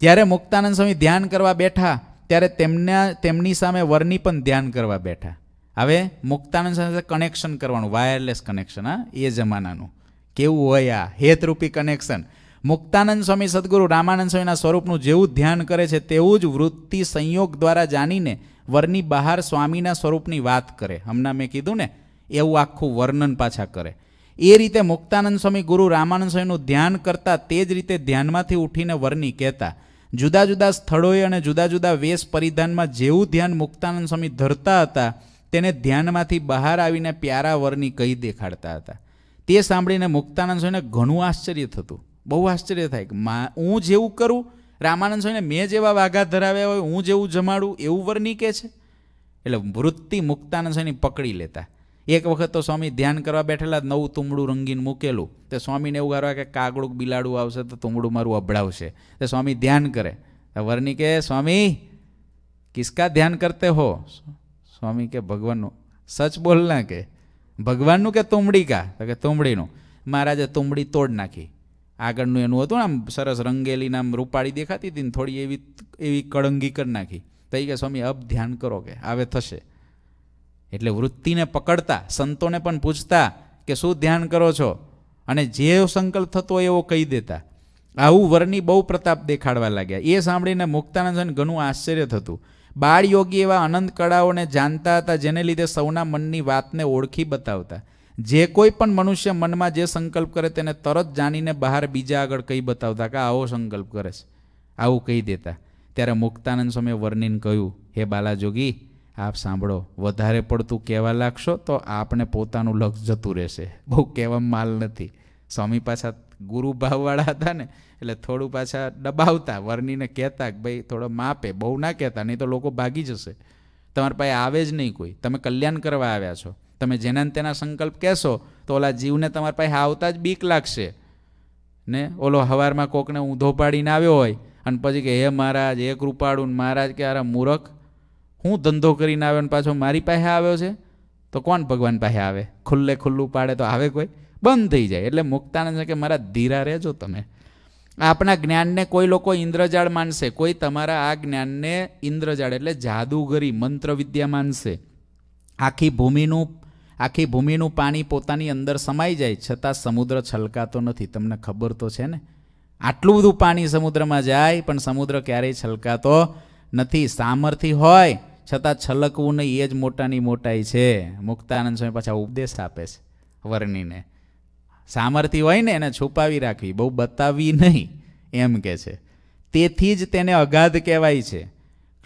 ત્યારે મુક્તાનંદ સ્વામી ધ્યાન કરવા બેઠા ત્યારે તેમના તેમની સામે વરની પણ ધ્યાન કરવા બેઠા હવે મુક્તાનું સાથે કનેક્શન કરવાનું વાયરલેસ કનેક્શન હા એ જમાનાનું કેવું હોય આ હેતરૂપી કનેક્શન મુક્તાનંદ સ્વામી સદગુરુ રામાનંદ સ્વામીના સ્વરૂપનું જેવું ધ્યાન કરે છે તેવું જ વૃત્તિ સંયોગ દ્વારા જાણીને વરની બહાર સ્વામીના સ્વરૂપની વાત કરે હમણાં મેં કીધું ને એવું આખું વર્ણન પાછા કરે એ રીતે મુક્તાનંદ સ્વામી ગુરુ રામાનંદ સ્વામીનું ધ્યાન કરતા તે જ રીતે ધ્યાનમાંથી ઉઠીને વરની કહેતા જુદા જુદા સ્થળોએ અને જુદા જુદા વેશ પરિધાનમાં જેવું ધ્યાન મુક્તાનંદ સ્વામી ધરતા હતા તેને ધ્યાનમાંથી બહાર આવીને પ્યારા વરની કહી દેખાડતા હતા તે સાંભળીને મુક્તાનંદ સ્વામીને ઘણું આશ્ચર્ય થતું બહુ આશ્ચર્ય થાય કે મા હું જેવું કરું રામાનંદ સ્વામીને મેં જેવા વાઘા ધરાવ્યા હોય હું જેવું જમાડું એવું વરની કે છે એટલે વૃત્તિ મુક્તાનંદ સ્વામી પકડી લેતા એક વખત તો સ્વામી ધ્યાન કરવા બેઠેલા નવું તુંબડું રંગીન મૂકેલું તે સ્વામીને એવું કરવા કે કાગડું બિલાડું આવશે તો તુંબડું મારું અભડાવશે તે સ્વામી ધ્યાન કરે વરની કે સ્વામી કિસકા ધ્યાન કરતે હો સ્વામી કે ભગવાનનું સચ બોલના કે ભગવાનનું કે તુંબડી કા તો કે તુંબડીનું મહારાજે તુંબડી તોડ નાખી આગળનું એનું હતું આમ સરસ રંગેલી નામ રૂપાળી દેખાતી હતી ને થોડી એવી એવી કળંગી કરી નાખી તઈ કે સ્વામી અબ ધ્યાન કરો કે આવે થશે એટલે વૃત્તિને પકડતા સંતોને પણ પૂછતા કે શું ધ્યાન કરો છો અને જે સંકલ્પ થતો હોય એવો કહી દેતા આવું વરની બહુ પ્રતાપ દેખાડવા લાગ્યા એ સાંભળીને મુક્તાનંદન ઘણું આશ્ચર્ય થતું બાળ યોગી એવા અનંત કળાઓને જાણતા હતા જેને લીધે સૌના મનની વાતને ઓળખી બતાવતા જે કોઈ પણ મનુષ્ય મનમાં જે સંકલ્પ કરે તેને તરત જાણીને બહાર બીજા આગળ કહી બતાવતા કે આવો સંકલ્પ કરે છે આવું કહી દેતા ત્યારે મુક્તાનંદ સ્વામીએ વર્ણિન કહ્યું હે બાલાજોગી આપ સાંભળો વધારે પડતું કહેવા લાગશો તો આપને પોતાનું લક્ષ જતું રહેશે બહુ કહેવા માલ નથી સ્વામી પાછા ગુરુભાવવાળા હતા ને એટલે થોડું પાછા દબાવતા વર્નીને કહેતા કે ભાઈ થોડો માપે બહુ ના કહેતા નહીં તો લોકો ભાગી જશે તમારી પાસે આવે જ નહીં કોઈ તમે કલ્યાણ કરવા આવ્યા છો તમે જેના તેના સંકલ્પ કહેશો તો ઓલા જીવને તમારી પાસે આવતા જ બીક લાગશે ને ઓલો હવારમાં કોકને ઊંધો પાડીને આવ્યો હોય અને પછી કે હે મહારાજ હે કૃપાળું મહારાજ કે અરે મૂરખ હું ધંધો કરીને આવ્યો ને પાછો મારી પાસે આવ્યો છે તો કોણ ભગવાન પાસે આવે ખુલ્લે ખુલ્લું પાડે તો આવે કોઈ બંધ થઈ જાય એટલે છે કે મારા ધીરા રહેજો તમે આપણા જ્ઞાનને કોઈ લોકો ઇન્દ્રજાળ માનશે કોઈ તમારા આ જ્ઞાનને ઇન્દ્રજાળ એટલે જાદુગરી મંત્રવિદ્યા માનશે આખી ભૂમિનું આખી ભૂમિનું પાણી પોતાની અંદર સમાઈ જાય છતાં સમુદ્ર છલકાતો નથી તમને ખબર તો છે ને આટલું બધું પાણી સમુદ્રમાં જાય પણ સમુદ્ર ક્યારેય છલકાતો નથી સામર્થ્ય હોય છતાં છલકવું નહીં એ જ મોટાની મોટાઈ છે મુક્તાનંદ સ્વામી પાછા ઉપદેશ આપે છે વર્ણિને સામર્થ્ય હોય ને એને છુપાવી રાખવી બહુ બતાવવી નહીં એમ કે છે તેથી જ તેને અગાધ કહેવાય છે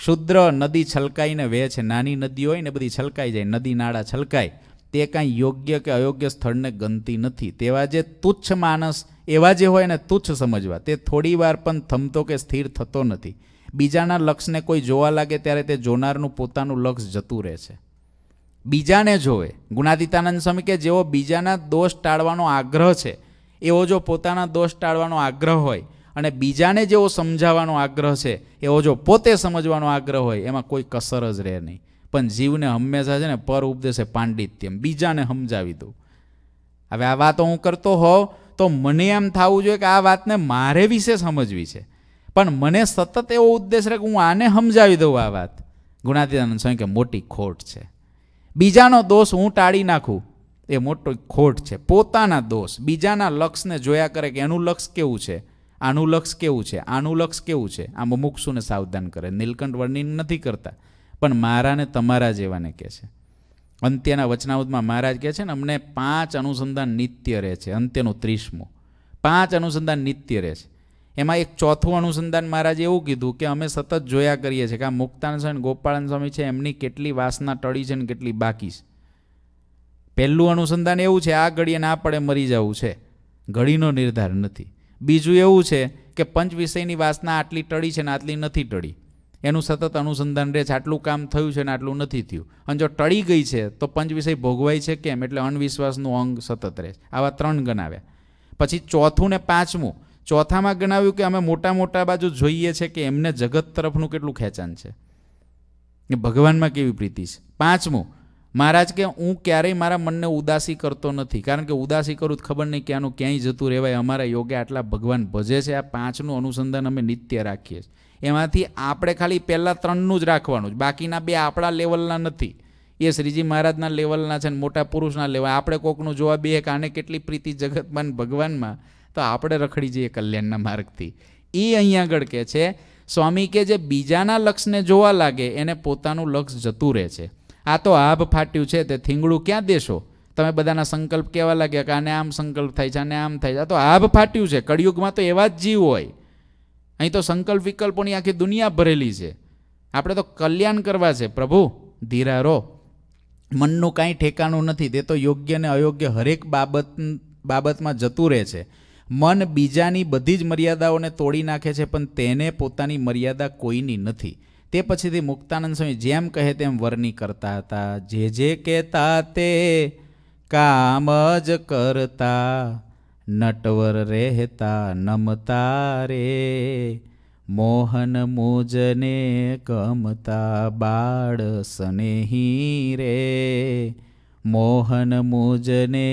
ક્ષુદ્ર નદી છલકાઈને વહે છે નાની નદી હોય ને બધી છલકાઈ જાય નદી નાળા છલકાય તે કાંઈ યોગ્ય કે અયોગ્ય સ્થળને ગમતી નથી તેવા જે તુચ્છ માણસ એવા જે હોય ને તુચ્છ સમજવા તે થોડી વાર પણ થમતો કે સ્થિર થતો નથી બીજાના લક્ષને કોઈ જોવા લાગે ત્યારે તે જોનારનું પોતાનું લક્ષ જતું રહે છે બીજાને જોવે ગુણાતીતાનંદ સ્વામી કે જેવો બીજાના દોષ ટાળવાનો આગ્રહ છે એવો જો પોતાના દોષ ટાળવાનો આગ્રહ હોય અને બીજાને જેવો સમજાવવાનો આગ્રહ છે એવો જો પોતે સમજવાનો આગ્રહ હોય એમાં કોઈ કસર જ રહે નહીં પણ જીવને હંમેશા છે ને પર ઉપદેશે પાંડિત્યમ બીજાને સમજાવી દઉં હવે આ વાતો હું કરતો હોઉં તો મને એમ થવું જોઈએ કે આ વાતને મારે વિશે સમજવી છે પણ મને સતત એવો ઉદ્દેશ રહે કે હું આને સમજાવી દઉં આ વાત ગુણાતીતાનંદ સ્વામી કે મોટી ખોટ છે બીજાનો દોષ હું ટાળી નાખું એ મોટો ખોટ છે પોતાના દોષ બીજાના લક્ષને જોયા કરે કે એનું લક્ષ કેવું છે આનું લક્ષ કેવું છે આનું લક્ષ કેવું છે આમ મુમુક્ષુને સાવધાન કરે નીલકંઠ વર્ણિન નથી કરતા પણ મારાને તમારા જેવાને કહે છે અંત્યના વચનાવતમાં મહારાજ કહે છે ને અમને પાંચ અનુસંધાન નિત્ય રહે છે અંત્યનું ત્રીસમું પાંચ અનુસંધાન નિત્ય રહે છે એમાં એક ચોથું અનુસંધાન મહારાજે એવું કીધું કે અમે સતત જોયા કરીએ છીએ કે આ મુક્તાન સ્વામી ગોપાળન સ્વામી છે એમની કેટલી વાસના ટળી છે ને કેટલી બાકી છે પહેલું અનુસંધાન એવું છે આ ઘડીએ ના પડે મરી જવું છે ઘડીનો નિર્ધાર નથી બીજું એવું છે કે પંચ વિષયની વાસના આટલી ટળી છે ને આટલી નથી ટળી એનું સતત અનુસંધાન રહે છે આટલું કામ થયું છે ને આટલું નથી થયું અને જો ટળી ગઈ છે તો પંચ વિષય ભોગવાય છે કેમ એટલે અનવિશ્વાસનું અંગ સતત રહે છે આવા ત્રણ ગણાવ્યા પછી ચોથું ને પાંચમું ચોથામાં ગણાવ્યું કે અમે મોટા મોટા બાજુ જોઈએ છે કે એમને જગત તરફનું કેટલું ખેંચાણ છે કે ભગવાનમાં કેવી પ્રીતિ છે પાંચમું મહારાજ કે હું ક્યારેય મારા મનને ઉદાસી કરતો નથી કારણ કે ઉદાસી કરું તો ખબર નહીં ક્યાંનું ક્યાંય જતું રહેવાય અમારા યોગે આટલા ભગવાન ભજે છે આ પાંચનું અનુસંધાન અમે નિત્ય રાખીએ છીએ એમાંથી આપણે ખાલી પહેલાં ત્રણનું જ રાખવાનું જ બાકીના બે આપણા લેવલના નથી એ શ્રીજી મહારાજના લેવલના છે ને મોટા પુરુષના લેવલ આપણે કોકનું જોવા બે કે આને કેટલી પ્રીતિ જગતમાં ભગવાનમાં તો આપણે રખડી જઈએ કલ્યાણના માર્ગથી એ અહીંયા આગળ કહે છે સ્વામી કે જે બીજાના લક્ષને જોવા લાગે એને પોતાનું લક્ષ જતું રહે છે આ તો આભ ફાટ્યું છે તે થીંગડું ક્યાં દેશો તમે બધાના સંકલ્પ કહેવા લાગ્યા કે આને આમ સંકલ્પ થાય છે આને આમ થાય છે આ તો આભ ફાટ્યું છે કળિયુગમાં તો એવા જ જીવ હોય અહીં તો સંકલ્પ વિકલ્પોની આખી દુનિયા ભરેલી છે આપણે તો કલ્યાણ કરવા છે પ્રભુ ધીરા રો મનનું કાંઈ ઠેકાણું નથી તે તો યોગ્ય અને અયોગ્ય હરેક બાબત બાબતમાં જતું રહે છે મન બીજાની બધી જ મર્યાદાઓને તોડી નાખે છે પણ તેને પોતાની મર્યાદા કોઈની નથી તે પછીથી મુક્તાનંદ સ્વામી જેમ કહે તેમ વરની કરતા હતા જે જે કહેતા તે કામ જ કરતા નટવર રહેતા નમતા રે મોહન મોજને ગમતા બાળ સ્નેહી રે મોહન મોજને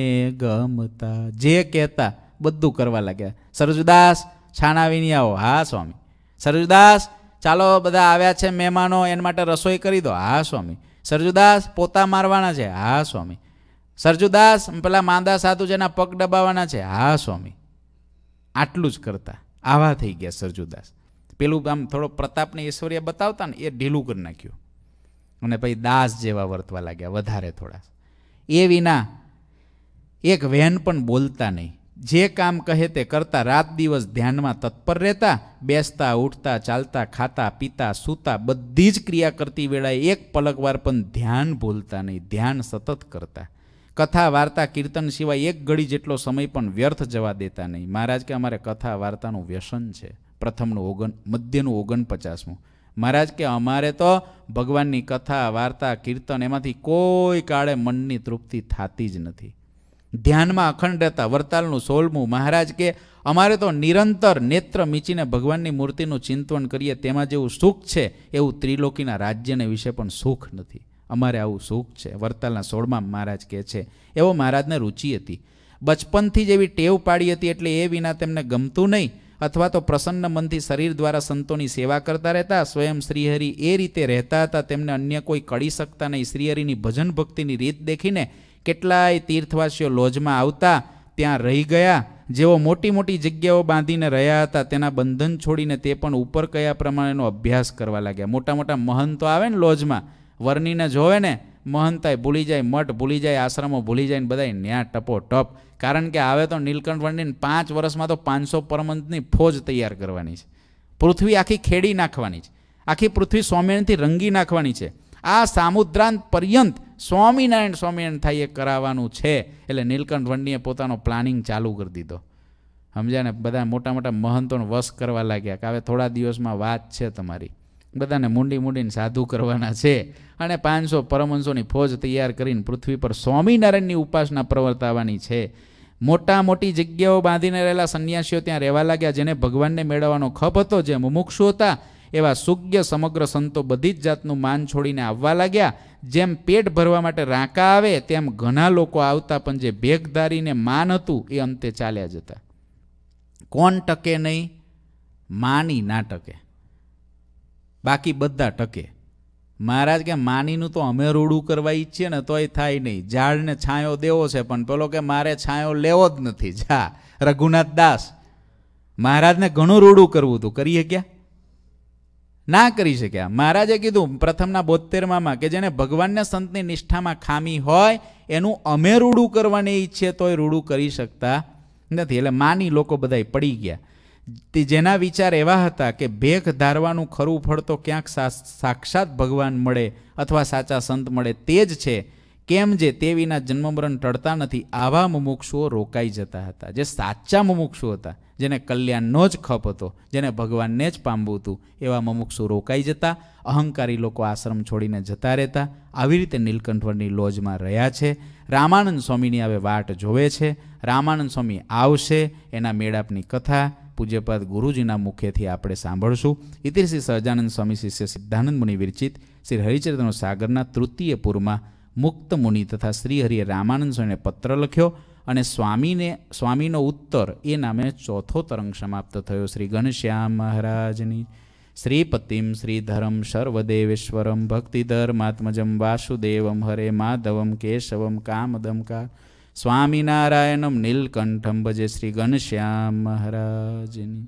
ગમતા જે કહેતા બધું કરવા લાગ્યા સરજુદાસ છાણાવીની આવો હા સ્વામી સરજુદાસ ચાલો બધા આવ્યા છે મહેમાનો એના માટે રસોઈ કરી દો હા સ્વામી સરજુદાસ પોતા મારવાના છે હા સ્વામી સરજુદાસ પેલા માંદા સાધુ જેના પગ દબાવવાના છે હા સ્વામી આટલું જ કરતા આવા થઈ ગયા સરજુદાસ પેલું આમ થોડો પ્રતાપને ઐશ્વર્ય બતાવતા ને એ ઢીલું કરી નાખ્યું અને પછી દાસ જેવા વર્તવા લાગ્યા વધારે થોડા એ વિના એક વહેન પણ બોલતા નહીં જે કામ કહે તે કરતા રાત દિવસ ધ્યાનમાં તત્પર રહેતા બેસતા ઉઠતા ચાલતા ખાતા પીતા સૂતા બધી જ ક્રિયા કરતી વેળાએ એક પલકવાર પણ ધ્યાન ભૂલતા નહીં ધ્યાન સતત કરતા કથા વાર્તા કીર્તન સિવાય એક ઘડી જેટલો સમય પણ વ્યર્થ જવા દેતા નહીં મહારાજ કે અમારે કથા વાર્તાનું વ્યસન છે પ્રથમનું ઓગણ મધ્યનું ઓગણ પચાસમું મહારાજ કે અમારે તો ભગવાનની કથા વાર્તા કીર્તન એમાંથી કોઈ કાળે મનની તૃપ્તિ થતી જ નથી ધ્યાનમાં અખંડતા વરતાલનું સોલમું મહારાજ કે અમારે તો નિરંતર નેત્ર મીચીને ભગવાનની મૂર્તિનું ચિંતન કરીએ તેમાં જેવું સુખ છે એવું ત્રિલોકીના રાજ્યને વિશે પણ સુખ નથી અમારે આવું સુખ છે વરતાલના સોળમાં મહારાજ કહે છે એવો મહારાજને રુચિ હતી બચપનથી જ એવી ટેવ પાડી હતી એટલે એ વિના તેમને ગમતું નહીં અથવા તો પ્રસન્ન મનથી શરીર દ્વારા સંતોની સેવા કરતા રહેતા સ્વયં શ્રીહરિ એ રીતે રહેતા હતા તેમને અન્ય કોઈ કળી શકતા નહીં શ્રીહરિની ભજન ભક્તિની રીત દેખીને કેટલાય તીર્થવાસીઓ લોજમાં આવતા ત્યાં રહી ગયા જેઓ મોટી મોટી જગ્યાઓ બાંધીને રહ્યા હતા તેના બંધન છોડીને તે પણ ઉપર કયા પ્રમાણેનો અભ્યાસ કરવા લાગ્યા મોટા મોટા મહંતો આવે ને લોજમાં વર્ણીને જોવે ને મહંતાય ભૂલી જાય મઠ ભૂલી જાય આશ્રમો ભૂલી જાય ને બધાય ન્યા ટપો ટપ કારણ કે આવે તો નીલકંઠ વર્ણીને પાંચ વર્ષમાં તો પાંચસો પરમંતની ફોજ તૈયાર કરવાની છે પૃથ્વી આખી ખેડી નાખવાની છે આખી પૃથ્વી સ્વામિનારાયણથી રંગી નાખવાની છે આ સામુદ્રાંત પર્યંત સ્વામિનારાયણ સ્વામિનારાયણ થાય એ કરાવવાનું છે એટલે નીલકંઠ વંડીએ પોતાનો પ્લાનિંગ ચાલુ કરી દીધો સમજ્યાને બધા મોટા મોટા મહંતોનો વશ કરવા લાગ્યા કે હવે થોડા દિવસમાં વાત છે તમારી બધાને મૂંડી મૂંડીને સાધુ કરવાના છે અને પાંચસો પરમહંસોની ફોજ તૈયાર કરીને પૃથ્વી પર સ્વામિનારાયણની ઉપાસના પ્રવર્તાવાની છે મોટા મોટી જગ્યાઓ બાંધીને રહેલા સંન્યાસીઓ ત્યાં રહેવા લાગ્યા જેને ભગવાનને મેળવવાનો ખપ હતો જે મુમુક્ષુ હતા એવા સુજ્ઞ સમગ્ર સંતો બધી જ જાતનું માન છોડીને આવવા લાગ્યા જેમ પેટ ભરવા માટે રાંકા આવે તેમ ઘણા લોકો આવતા પણ જે ભેગધારીને માન હતું એ અંતે ચાલ્યા જતા કોણ ટકે નહીં માની ના ટકે બાકી બધા ટકે મહારાજ કે માનીનું તો અમે રૂડું કરવા ઈચ્છીએ ને તોય થાય નહીં ઝાડને છાંયો દેવો છે પણ પેલો કે મારે છાંયો લેવો જ નથી જા રઘુનાથ દાસ મહારાજને ઘણું રૂડું કરવું હતું કરીએ ક્યાં ના કરી શક્યા મહારાજે કીધું પ્રથમના બોતેરમામાં કે જેને ભગવાનના સંતની નિષ્ઠામાં ખામી હોય એનું અમે રૂડું કરવાની ઈચ્છીએ તોય રૂડું કરી શકતા નથી એટલે માની લોકો બધા પડી ગયા તે જેના વિચાર એવા હતા કે ભેખ ધારવાનું ખરું ફળ તો ક્યાંક સાક્ષાત ભગવાન મળે અથવા સાચા સંત મળે તે જ છે કેમ જે તે વિના જન્મમરણ ટળતા નથી આવા મુમુક્ષુઓ રોકાઈ જતા હતા જે સાચા મુમુક્ષુ હતા જેને કલ્યાણનો જ ખપ હતો જેને ભગવાનને જ પામવું હતું એવા મુમુક્ષુ રોકાઈ જતા અહંકારી લોકો આશ્રમ છોડીને જતા રહેતા આવી રીતે નીલકંઠવરની લોજમાં રહ્યા છે રામાનંદ સ્વામીની હવે વાટ જોવે છે રામાનંદ સ્વામી આવશે એના મેળાપની કથા પૂજ્યપદ ગુરુજીના મુખેથી આપણે સાંભળશું ઇતિર શ્રી સહજાનંદ સ્વામી શિષ્ય સિદ્ધાનંદ મુનિ વિરચિત શ્રી હરિચરિત્રનો સાગરના તૃતીય પૂરમાં મુક્ત મુનિ તથા શ્રીહરિએ રામાનંદ સ્વામીને પત્ર લખ્યો અને સ્વામીને સ્વામીનો ઉત્તર એ નામે ચોથો તરંગ સમાપ્ત થયો શ્રી ઘનશ્યામ મહારાજની શ્રીપતિમ શ્રીધરમ સર્વદેવેશ્વરમ ભક્તિધર્માત્મજમ વાસુદેવમ હરે માધવમ કેશવમ કામદમ કા સ્વામિનારાયણમ નીલકંઠમ ભજે શ્રી ઘનશ્યામ મહારાજની